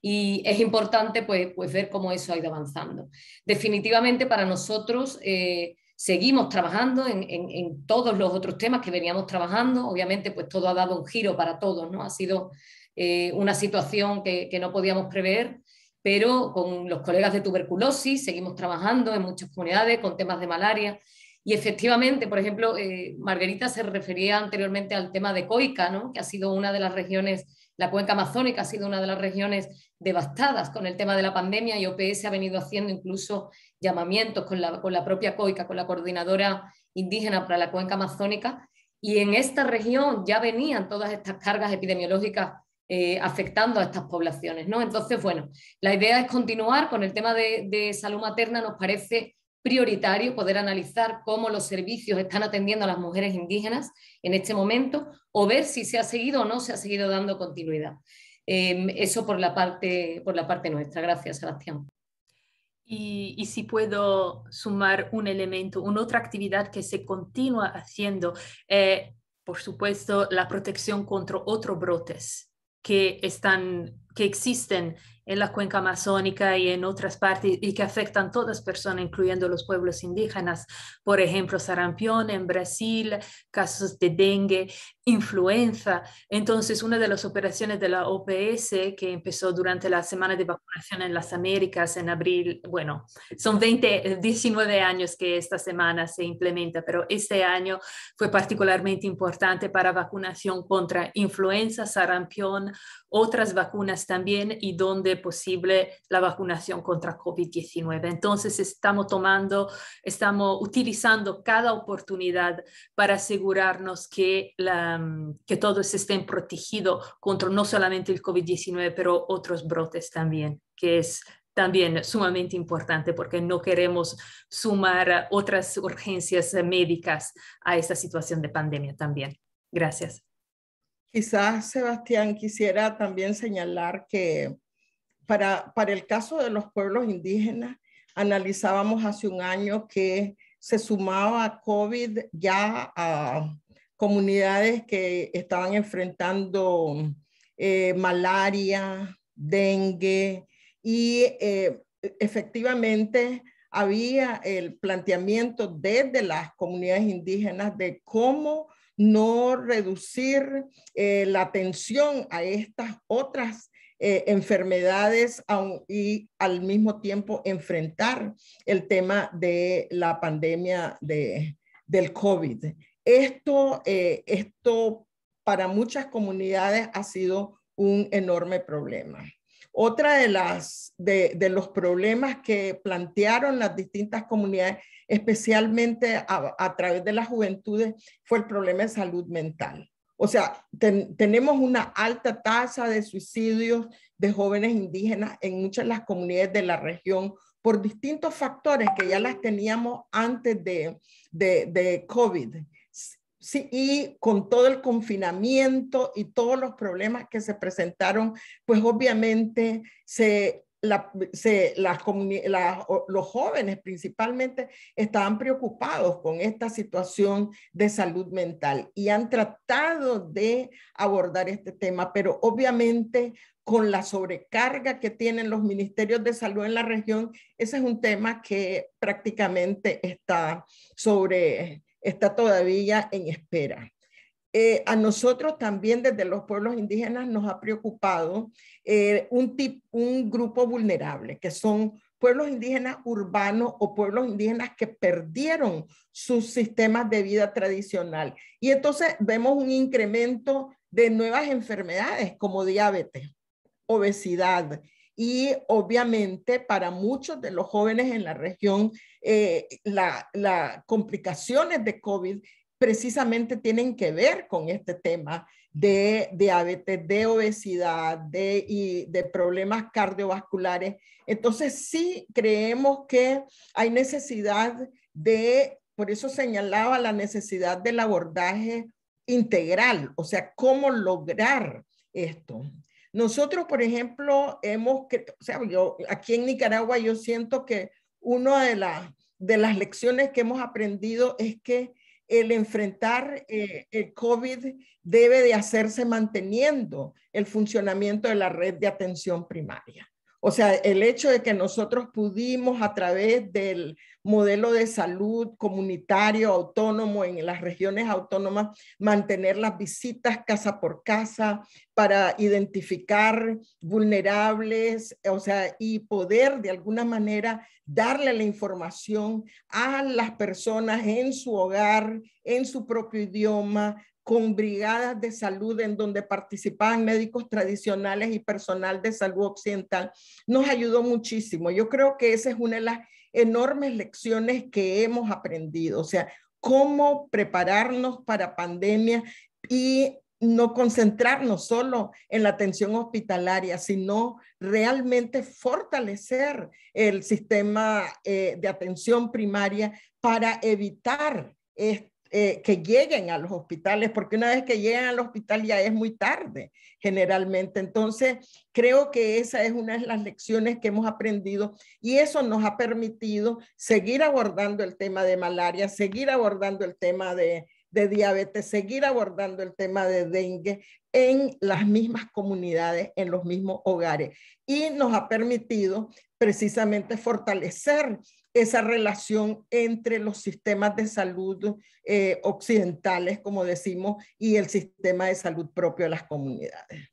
Y es importante pues, pues, ver cómo eso ha ido avanzando. Definitivamente para nosotros eh, seguimos trabajando en, en, todos los otros temas que veníamos trabajando, obviamente pues todo ha dado un giro para todos, ¿no? Ha sido eh, una situación que, que no podíamos prever, pero con los colegas de tuberculosis seguimos trabajando en muchas comunidades con temas de malaria y efectivamente, por ejemplo, eh, Margarita se refería anteriormente al tema de Coica, que ha sido una de las regiones, la cuenca amazónica ha sido una de las regiones devastadas con el tema de la pandemia y OPS ha venido haciendo incluso llamamientos con la, con la propia Coica, con la coordinadora indígena para la cuenca amazónica. Y en esta región ya venían todas estas cargas epidemiológicas eh, afectando a estas poblaciones. ¿no? Entonces, bueno, la idea es continuar con el tema de, de salud materna, nos parece prioritario poder analizar cómo los servicios están atendiendo a las mujeres indígenas en este momento o ver si se ha seguido o no se ha seguido dando continuidad. Em, eso por la, parte, por la parte nuestra. Gracias, Sebastián. Y, y, si puedo sumar un elemento, una otra actividad que se continúa haciendo, eh, por supuesto, la protección contra otros brotes que, están, que existen en la cuenca amazónica y en otras partes y que afectan a todas personas, incluyendo los pueblos indígenas. Por ejemplo, sarampión en Brasil, casos de dengue, influenza. Entonces, una de las operaciones de la OPS que empezó durante la semana de vacunación en las Américas en abril, bueno, son 20, 19 años que esta semana se implementa, pero este año fue particularmente importante para vacunación contra influenza, sarampión, otras vacunas también y donde posible la vacunación contra COVID-19. Entonces, estamos tomando, estamos utilizando cada oportunidad para asegurarnos que la que todos estén protegidos contra no solamente el COVID-19, pero otros brotes también, que es también sumamente importante porque no queremos sumar otras urgencias médicas a esta situación de pandemia también. Gracias. Quizás, Sebastián, quisiera también señalar que para, para el caso de los pueblos indígenas, analizábamos hace un año que se sumaba COVID ya a comunidades que estaban enfrentando eh, malaria, dengue, y eh, efectivamente había el planteamiento desde las comunidades indígenas de cómo no reducir eh, la atención a estas otras enfermedades y al mismo tiempo enfrentar el tema de la pandemia del COVID. Esto, eh, esto para muchas comunidades ha sido un enorme problema. Otra de, las, de, los problemas que plantearon las distintas comunidades, especialmente a, través de las juventudes, fue el problema de salud mental. O sea, tenemos una alta tasa de suicidios de jóvenes indígenas en muchas de las comunidades de la región por distintos factores que ya las teníamos antes de, de, de COVID Sí, y con todo el confinamiento y todos los problemas que se presentaron, pues obviamente se, las, los jóvenes principalmente estaban preocupados con esta situación de salud mental y han tratado de abordar este tema, pero obviamente con la sobrecarga que tienen los ministerios de salud en la región, ese es un tema que prácticamente está sobre está todavía en espera. Eh, a nosotros también desde los pueblos indígenas nos ha preocupado eh, un, un grupo vulnerable, que son pueblos indígenas urbanos o pueblos indígenas que perdieron sus sistemas de vida tradicional. Y entonces vemos un incremento de nuevas enfermedades como diabetes, obesidad, y obviamente para muchos de los jóvenes en la región, eh, las complicaciones de COVID precisamente tienen que ver con este tema de diabetes, de obesidad, y de problemas cardiovasculares. Entonces sí creemos que hay necesidad de, por eso señalaba la necesidad del abordaje integral, o sea, cómo lograr esto. Nosotros, por ejemplo, hemos, o sea, yo, aquí en Nicaragua yo siento que una de, las de las lecciones que hemos aprendido es que el enfrentar eh, el COVID debe de hacerse manteniendo el funcionamiento de la red de atención primaria. O sea, el hecho de que nosotros pudimos a través del, modelo de salud comunitario autónomo en las regiones autónomas, mantener las visitas casa por casa para identificar vulnerables, o sea, y poder de alguna manera darle la información a las personas en su hogar, en su propio idioma, con brigadas de salud en donde participaban médicos tradicionales y personal de salud occidental, nos ayudó muchísimo. Yo creo que esa es una de las enormes lecciones que hemos aprendido, o sea, cómo prepararnos para pandemia y no concentrarnos solo en la atención hospitalaria, sino realmente fortalecer el sistema eh, de atención primaria para evitar este eh, que lleguen a los hospitales, porque una vez que llegan al hospital ya es muy tarde generalmente. Entonces, creo que esa es una de las lecciones que hemos aprendido y eso nos ha permitido seguir abordando el tema de malaria, seguir abordando el tema de, de diabetes, seguir abordando el tema de dengue en las mismas comunidades, en los mismos hogares. Y nos ha permitido precisamente fortalecer esa relación entre los sistemas de salud eh, occidentales, como decimos, y el sistema de salud propio de las comunidades.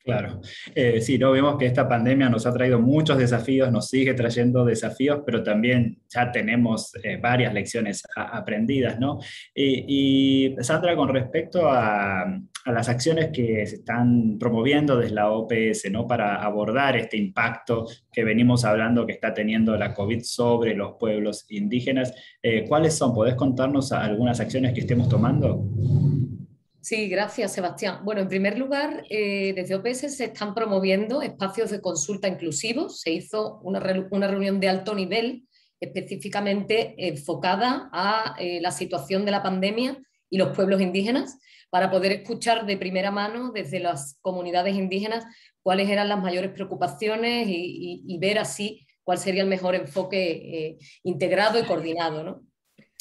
Claro, eh, sí, no vemos que esta pandemia nos ha traído muchos desafíos, nos sigue trayendo desafíos, pero también ya tenemos eh, varias lecciones aprendidas, ¿no? y Sandra, con respecto a, a las acciones que se están promoviendo desde la OPS ¿no? para abordar este impacto que venimos hablando que está teniendo la COVID sobre los pueblos indígenas. Eh, ¿Cuáles son? ¿Podés contarnos algunas acciones que estemos tomando? Sí, gracias Sebastián. Bueno, en primer lugar, eh, desde OPS se están promoviendo espacios de consulta inclusivos. Se hizo una, reunión de alto nivel específicamente enfocada a eh, la situación de la pandemia y los pueblos indígenas para poder escuchar de primera mano desde las comunidades indígenas cuáles eran las mayores preocupaciones y, ver así cuál sería el mejor enfoque eh, integrado y coordinado.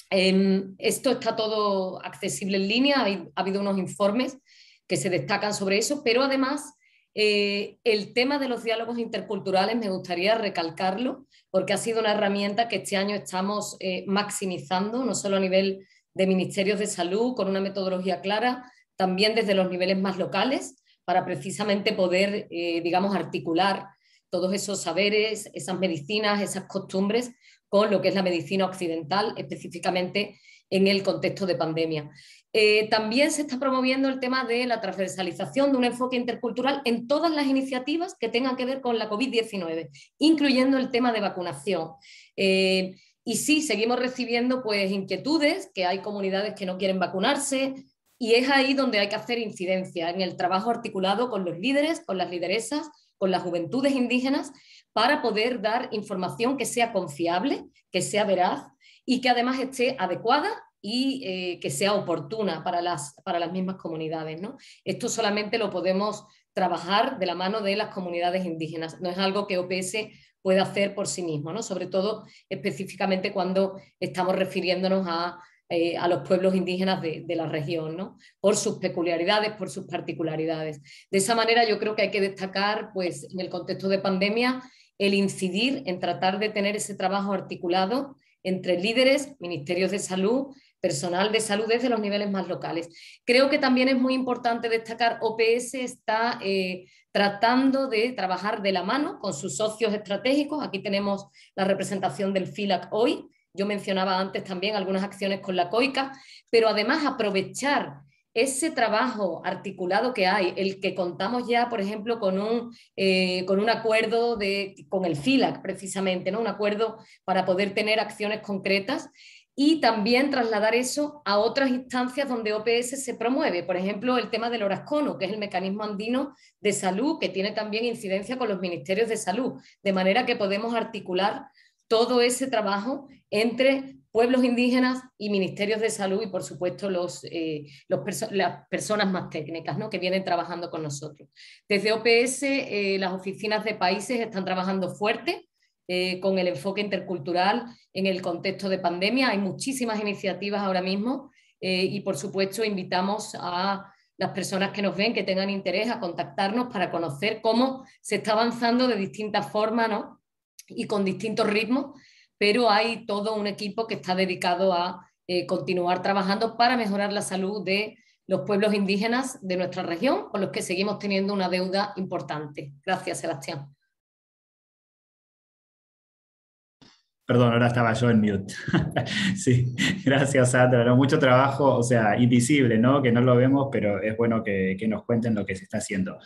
Em, esto está todo accesible en línea, ha, habido unos informes que se destacan sobre eso, pero además eh, el tema de los diálogos interculturales me gustaría recalcarlo porque ha sido una herramienta que este año estamos eh, maximizando, no solo a nivel de ministerios de salud con una metodología clara, también desde los niveles más locales, para precisamente poder, eh, digamos, articular todos esos saberes, esas medicinas, esas costumbres con lo que es la medicina occidental, específicamente en el contexto de pandemia. Eh, también se está promoviendo el tema de la transversalización de un enfoque intercultural en todas las iniciativas que tengan que ver con la COVID-19, incluyendo el tema de vacunación. Eh, y sí, seguimos recibiendo pues inquietudes, que hay comunidades que no quieren vacunarse, y es ahí donde hay que hacer incidencia, en el trabajo articulado con los líderes, con las lideresas, con las juventudes indígenas, para poder dar información que sea confiable, que sea veraz y que además esté adecuada y eh, que sea oportuna para las, para las mismas comunidades. ¿no? Esto solamente lo podemos trabajar de la mano de las comunidades indígenas. No es algo que OPS puede hacer por sí mismo, ¿no? sobre todo específicamente cuando estamos refiriéndonos a, eh, los pueblos indígenas de, la región, por sus peculiaridades, por sus particularidades. De esa manera yo creo que hay que destacar, pues, en el contexto de pandemia, el incidir en tratar de tener ese trabajo articulado entre líderes, ministerios de salud, personal de salud desde los niveles más locales. Creo que también es muy importante destacar, OPS está eh, tratando de trabajar de la mano con sus socios estratégicos. Aquí tenemos la representación del FILAC hoy. Yo mencionaba antes también algunas acciones con la COICA, pero además aprovechar ese trabajo articulado que hay, el que contamos ya, por ejemplo, con un, eh, con un acuerdo de, con el FILAC precisamente, ¿no? un acuerdo para poder tener acciones concretas, y también trasladar eso a otras instancias donde OPS se promueve. Por ejemplo, el tema del Horascono, que es el mecanismo andino de salud, que tiene también incidencia con los ministerios de salud, de manera que podemos articular todo ese trabajo entre pueblos indígenas y ministerios de salud y, por supuesto, los, eh, las personas más técnicas ¿no? que vienen trabajando con nosotros. Desde OPS, eh, las oficinas de países están trabajando fuerte eh, con el enfoque intercultural en el contexto de pandemia. Hay muchísimas iniciativas ahora mismo eh, y, por supuesto, invitamos a las personas que nos ven, que tengan interés, a contactarnos para conocer cómo se está avanzando de distintas formas ¿no? y con distintos ritmos, pero hay todo un equipo que está dedicado a eh, continuar trabajando para mejorar la salud de los pueblos indígenas de nuestra región, con los que seguimos teniendo una deuda importante. Gracias, Sebastián. Perdón, ahora estaba yo en mute. sí, gracias, Sandra. Mucho trabajo, o sea, invisible, ¿no? Que no lo vemos, pero es bueno que, nos cuenten lo que se está haciendo.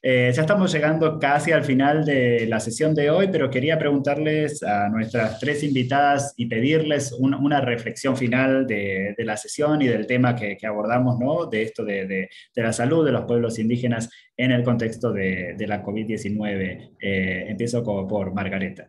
Eh, ya estamos llegando casi al final de la sesión de hoy, pero quería preguntarles a nuestras tres invitadas y pedirles una reflexión final de, la sesión y del tema que, abordamos, ¿no? De esto de, la salud de los pueblos indígenas en el contexto de, la COVID-19. Eh, empiezo por Margareta.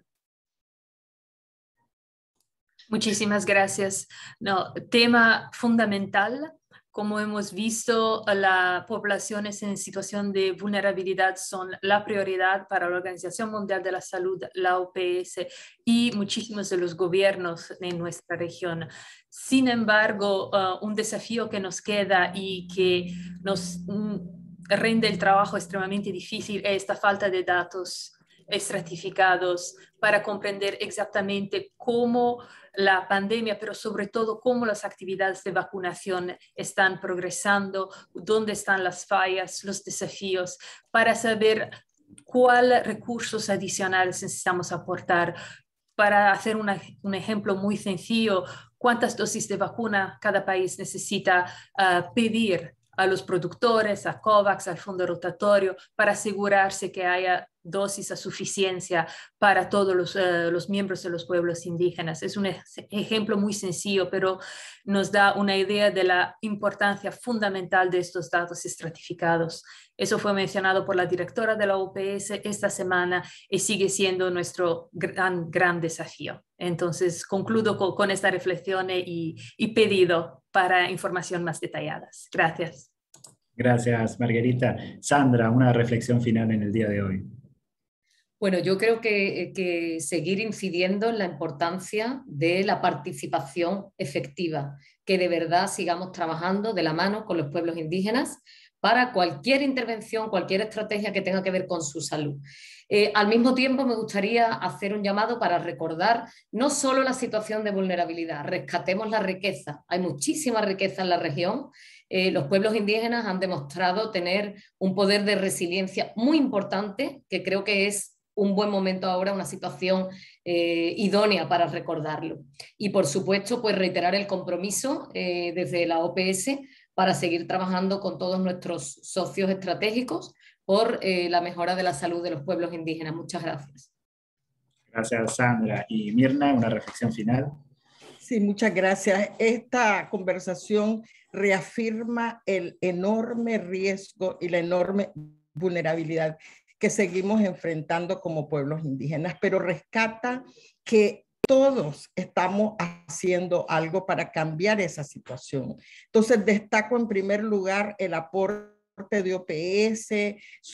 Muchísimas gracias. No, tema fundamental. Como hemos visto, las poblaciones en situación de vulnerabilidad son la prioridad para la Organización Mundial de la Salud, la OPS y muchísimos de los gobiernos en nuestra región. Sin embargo, ah, un desafío que nos queda y que nos mm, rende el trabajo extremadamente difícil es esta falta de datos estratificados para comprender exactamente cómo la pandemia, pero sobre todo cómo las actividades de vacunación están progresando, dónde están las fallas, los desafíos, para saber cuáles recursos adicionales necesitamos aportar. Para hacer un ejemplo muy sencillo, cuántas dosis de vacuna cada país necesita ah, pedir a los productores, a COVAX, al fondo rotatorio, para asegurarse que haya dosis a suficiencia para todos los, eh, los, miembros de los pueblos indígenas. Es un ejemplo muy sencillo, pero nos da una idea de la importancia fundamental de estos datos estratificados. Eso fue mencionado por la directora de la OPS esta semana y sigue siendo nuestro gran, gran desafío. Entonces, concluyo con, esta reflexión y, y pedido para información más detalladas. Gracias. Gracias, Margarita. Sandra, una reflexión final en el día de hoy. Bueno, yo creo eh, que, seguir incidiendo en la importancia de la participación efectiva, que de verdad sigamos trabajando de la mano con los pueblos indígenas para cualquier intervención, cualquier estrategia que tenga que ver con su salud. Eh, al mismo tiempo, me gustaría hacer un llamado para recordar no solo la situación de vulnerabilidad, rescatemos la riqueza. Hay muchísima riqueza en la región. Eh, los pueblos indígenas han demostrado tener un poder de resiliencia muy importante, que creo que es un buen momento ahora, una situación eh, idónea para recordarlo. Y por supuesto, pues reiterar el compromiso eh, desde la OPS para seguir trabajando con todos nuestros socios estratégicos por eh, la mejora de la salud de los pueblos indígenas. Muchas gracias. Gracias, Sandra. Y Mirna, una reflexión final. Sí, muchas gracias. Esta conversación reafirma el enorme riesgo y la enorme vulnerabilidad que seguimos enfrentando como pueblos indígenas, pero rescata que todos estamos haciendo algo para cambiar esa situación. Entonces, destaco en primer lugar el aporte de OPS,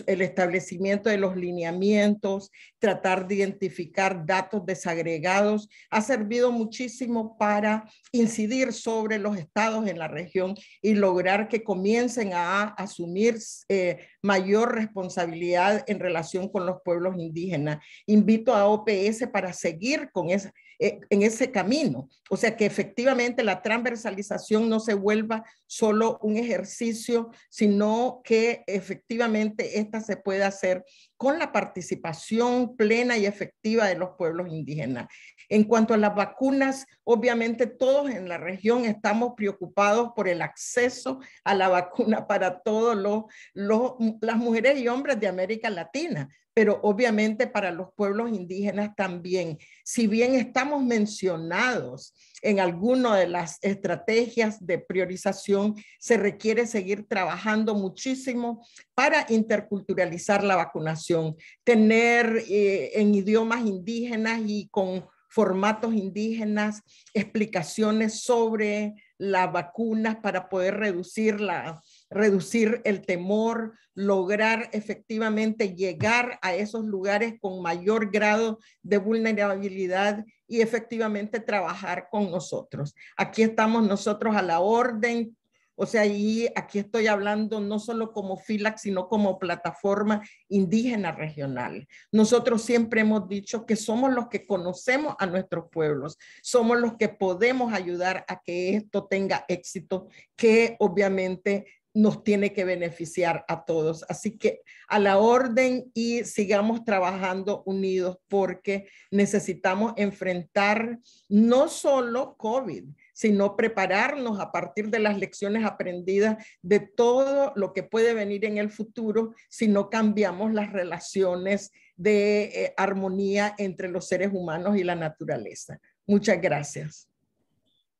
el establecimiento de los lineamientos, tratar de identificar datos desagregados, ha servido muchísimo para incidir sobre los estados en la región y lograr que comiencen a asumir eh, mayor responsabilidad en relación con los pueblos indígenas. Invito a OPS para seguir con esa eh, en ese camino. O sea, que efectivamente la transversalización no se vuelva solo un ejercicio, sino que efectivamente esta se puede hacer con la participación plena y efectiva de los pueblos indígenas. En cuanto a las vacunas, obviamente todos en la región estamos preocupados por el acceso a la vacuna para todos los, las mujeres y hombres de América Latina, pero obviamente para los pueblos indígenas también. Si bien estamos mencionados en alguna de las estrategias de priorización, se requiere seguir trabajando muchísimo para interculturalizar la vacunación, tener eh, en idiomas indígenas y con formatos indígenas explicaciones sobre las vacunas para poder reducir la, reducir el temor, lograr efectivamente llegar a esos lugares con mayor grado de vulnerabilidad y efectivamente trabajar con nosotros. Aquí estamos nosotros a la orden, o sea, y aquí estoy hablando no solo como FILAC, sino como plataforma indígena regional. Nosotros siempre hemos dicho que somos los que conocemos a nuestros pueblos, somos los que podemos ayudar a que esto tenga éxito, que obviamente nos tiene que beneficiar a todos. Así que a la orden y sigamos trabajando unidos porque necesitamos enfrentar no solo COVID, sino prepararnos a partir de las lecciones aprendidas de todo lo que puede venir en el futuro si no cambiamos las relaciones de eh, armonía entre los seres humanos y la naturaleza. Muchas gracias.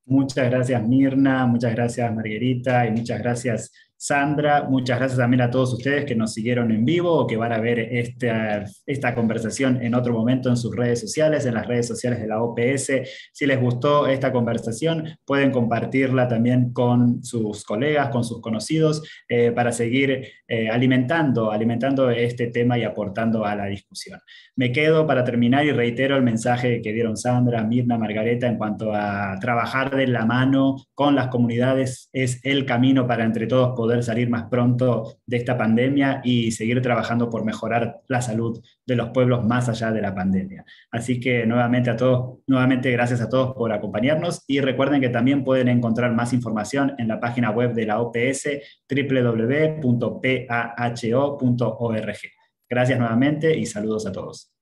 Muchas gracias Mirna, muchas gracias Marguerita y muchas gracias Sandra, muchas gracias también a todos ustedes que nos siguieron en vivo o que van a ver esta, esta conversación en otro momento en sus redes sociales, en las redes sociales de la OPS. Si les gustó esta conversación, pueden compartirla también con sus colegas, con sus conocidos, eh, para seguir eh, alimentando, alimentando este tema y aportando a la discusión. Me quedo para terminar y reitero el mensaje que dieron Sandra, Mirna, Margareta en cuanto a trabajar de la mano con las comunidades es el camino para entre todos poder poder salir más pronto de esta pandemia y seguir trabajando por mejorar la salud de los pueblos más allá de la pandemia. Así que nuevamente a todos, nuevamente gracias a todos por acompañarnos y recuerden que también pueden encontrar más información en la página web de la OPS www.paho.org. Gracias nuevamente y saludos a todos.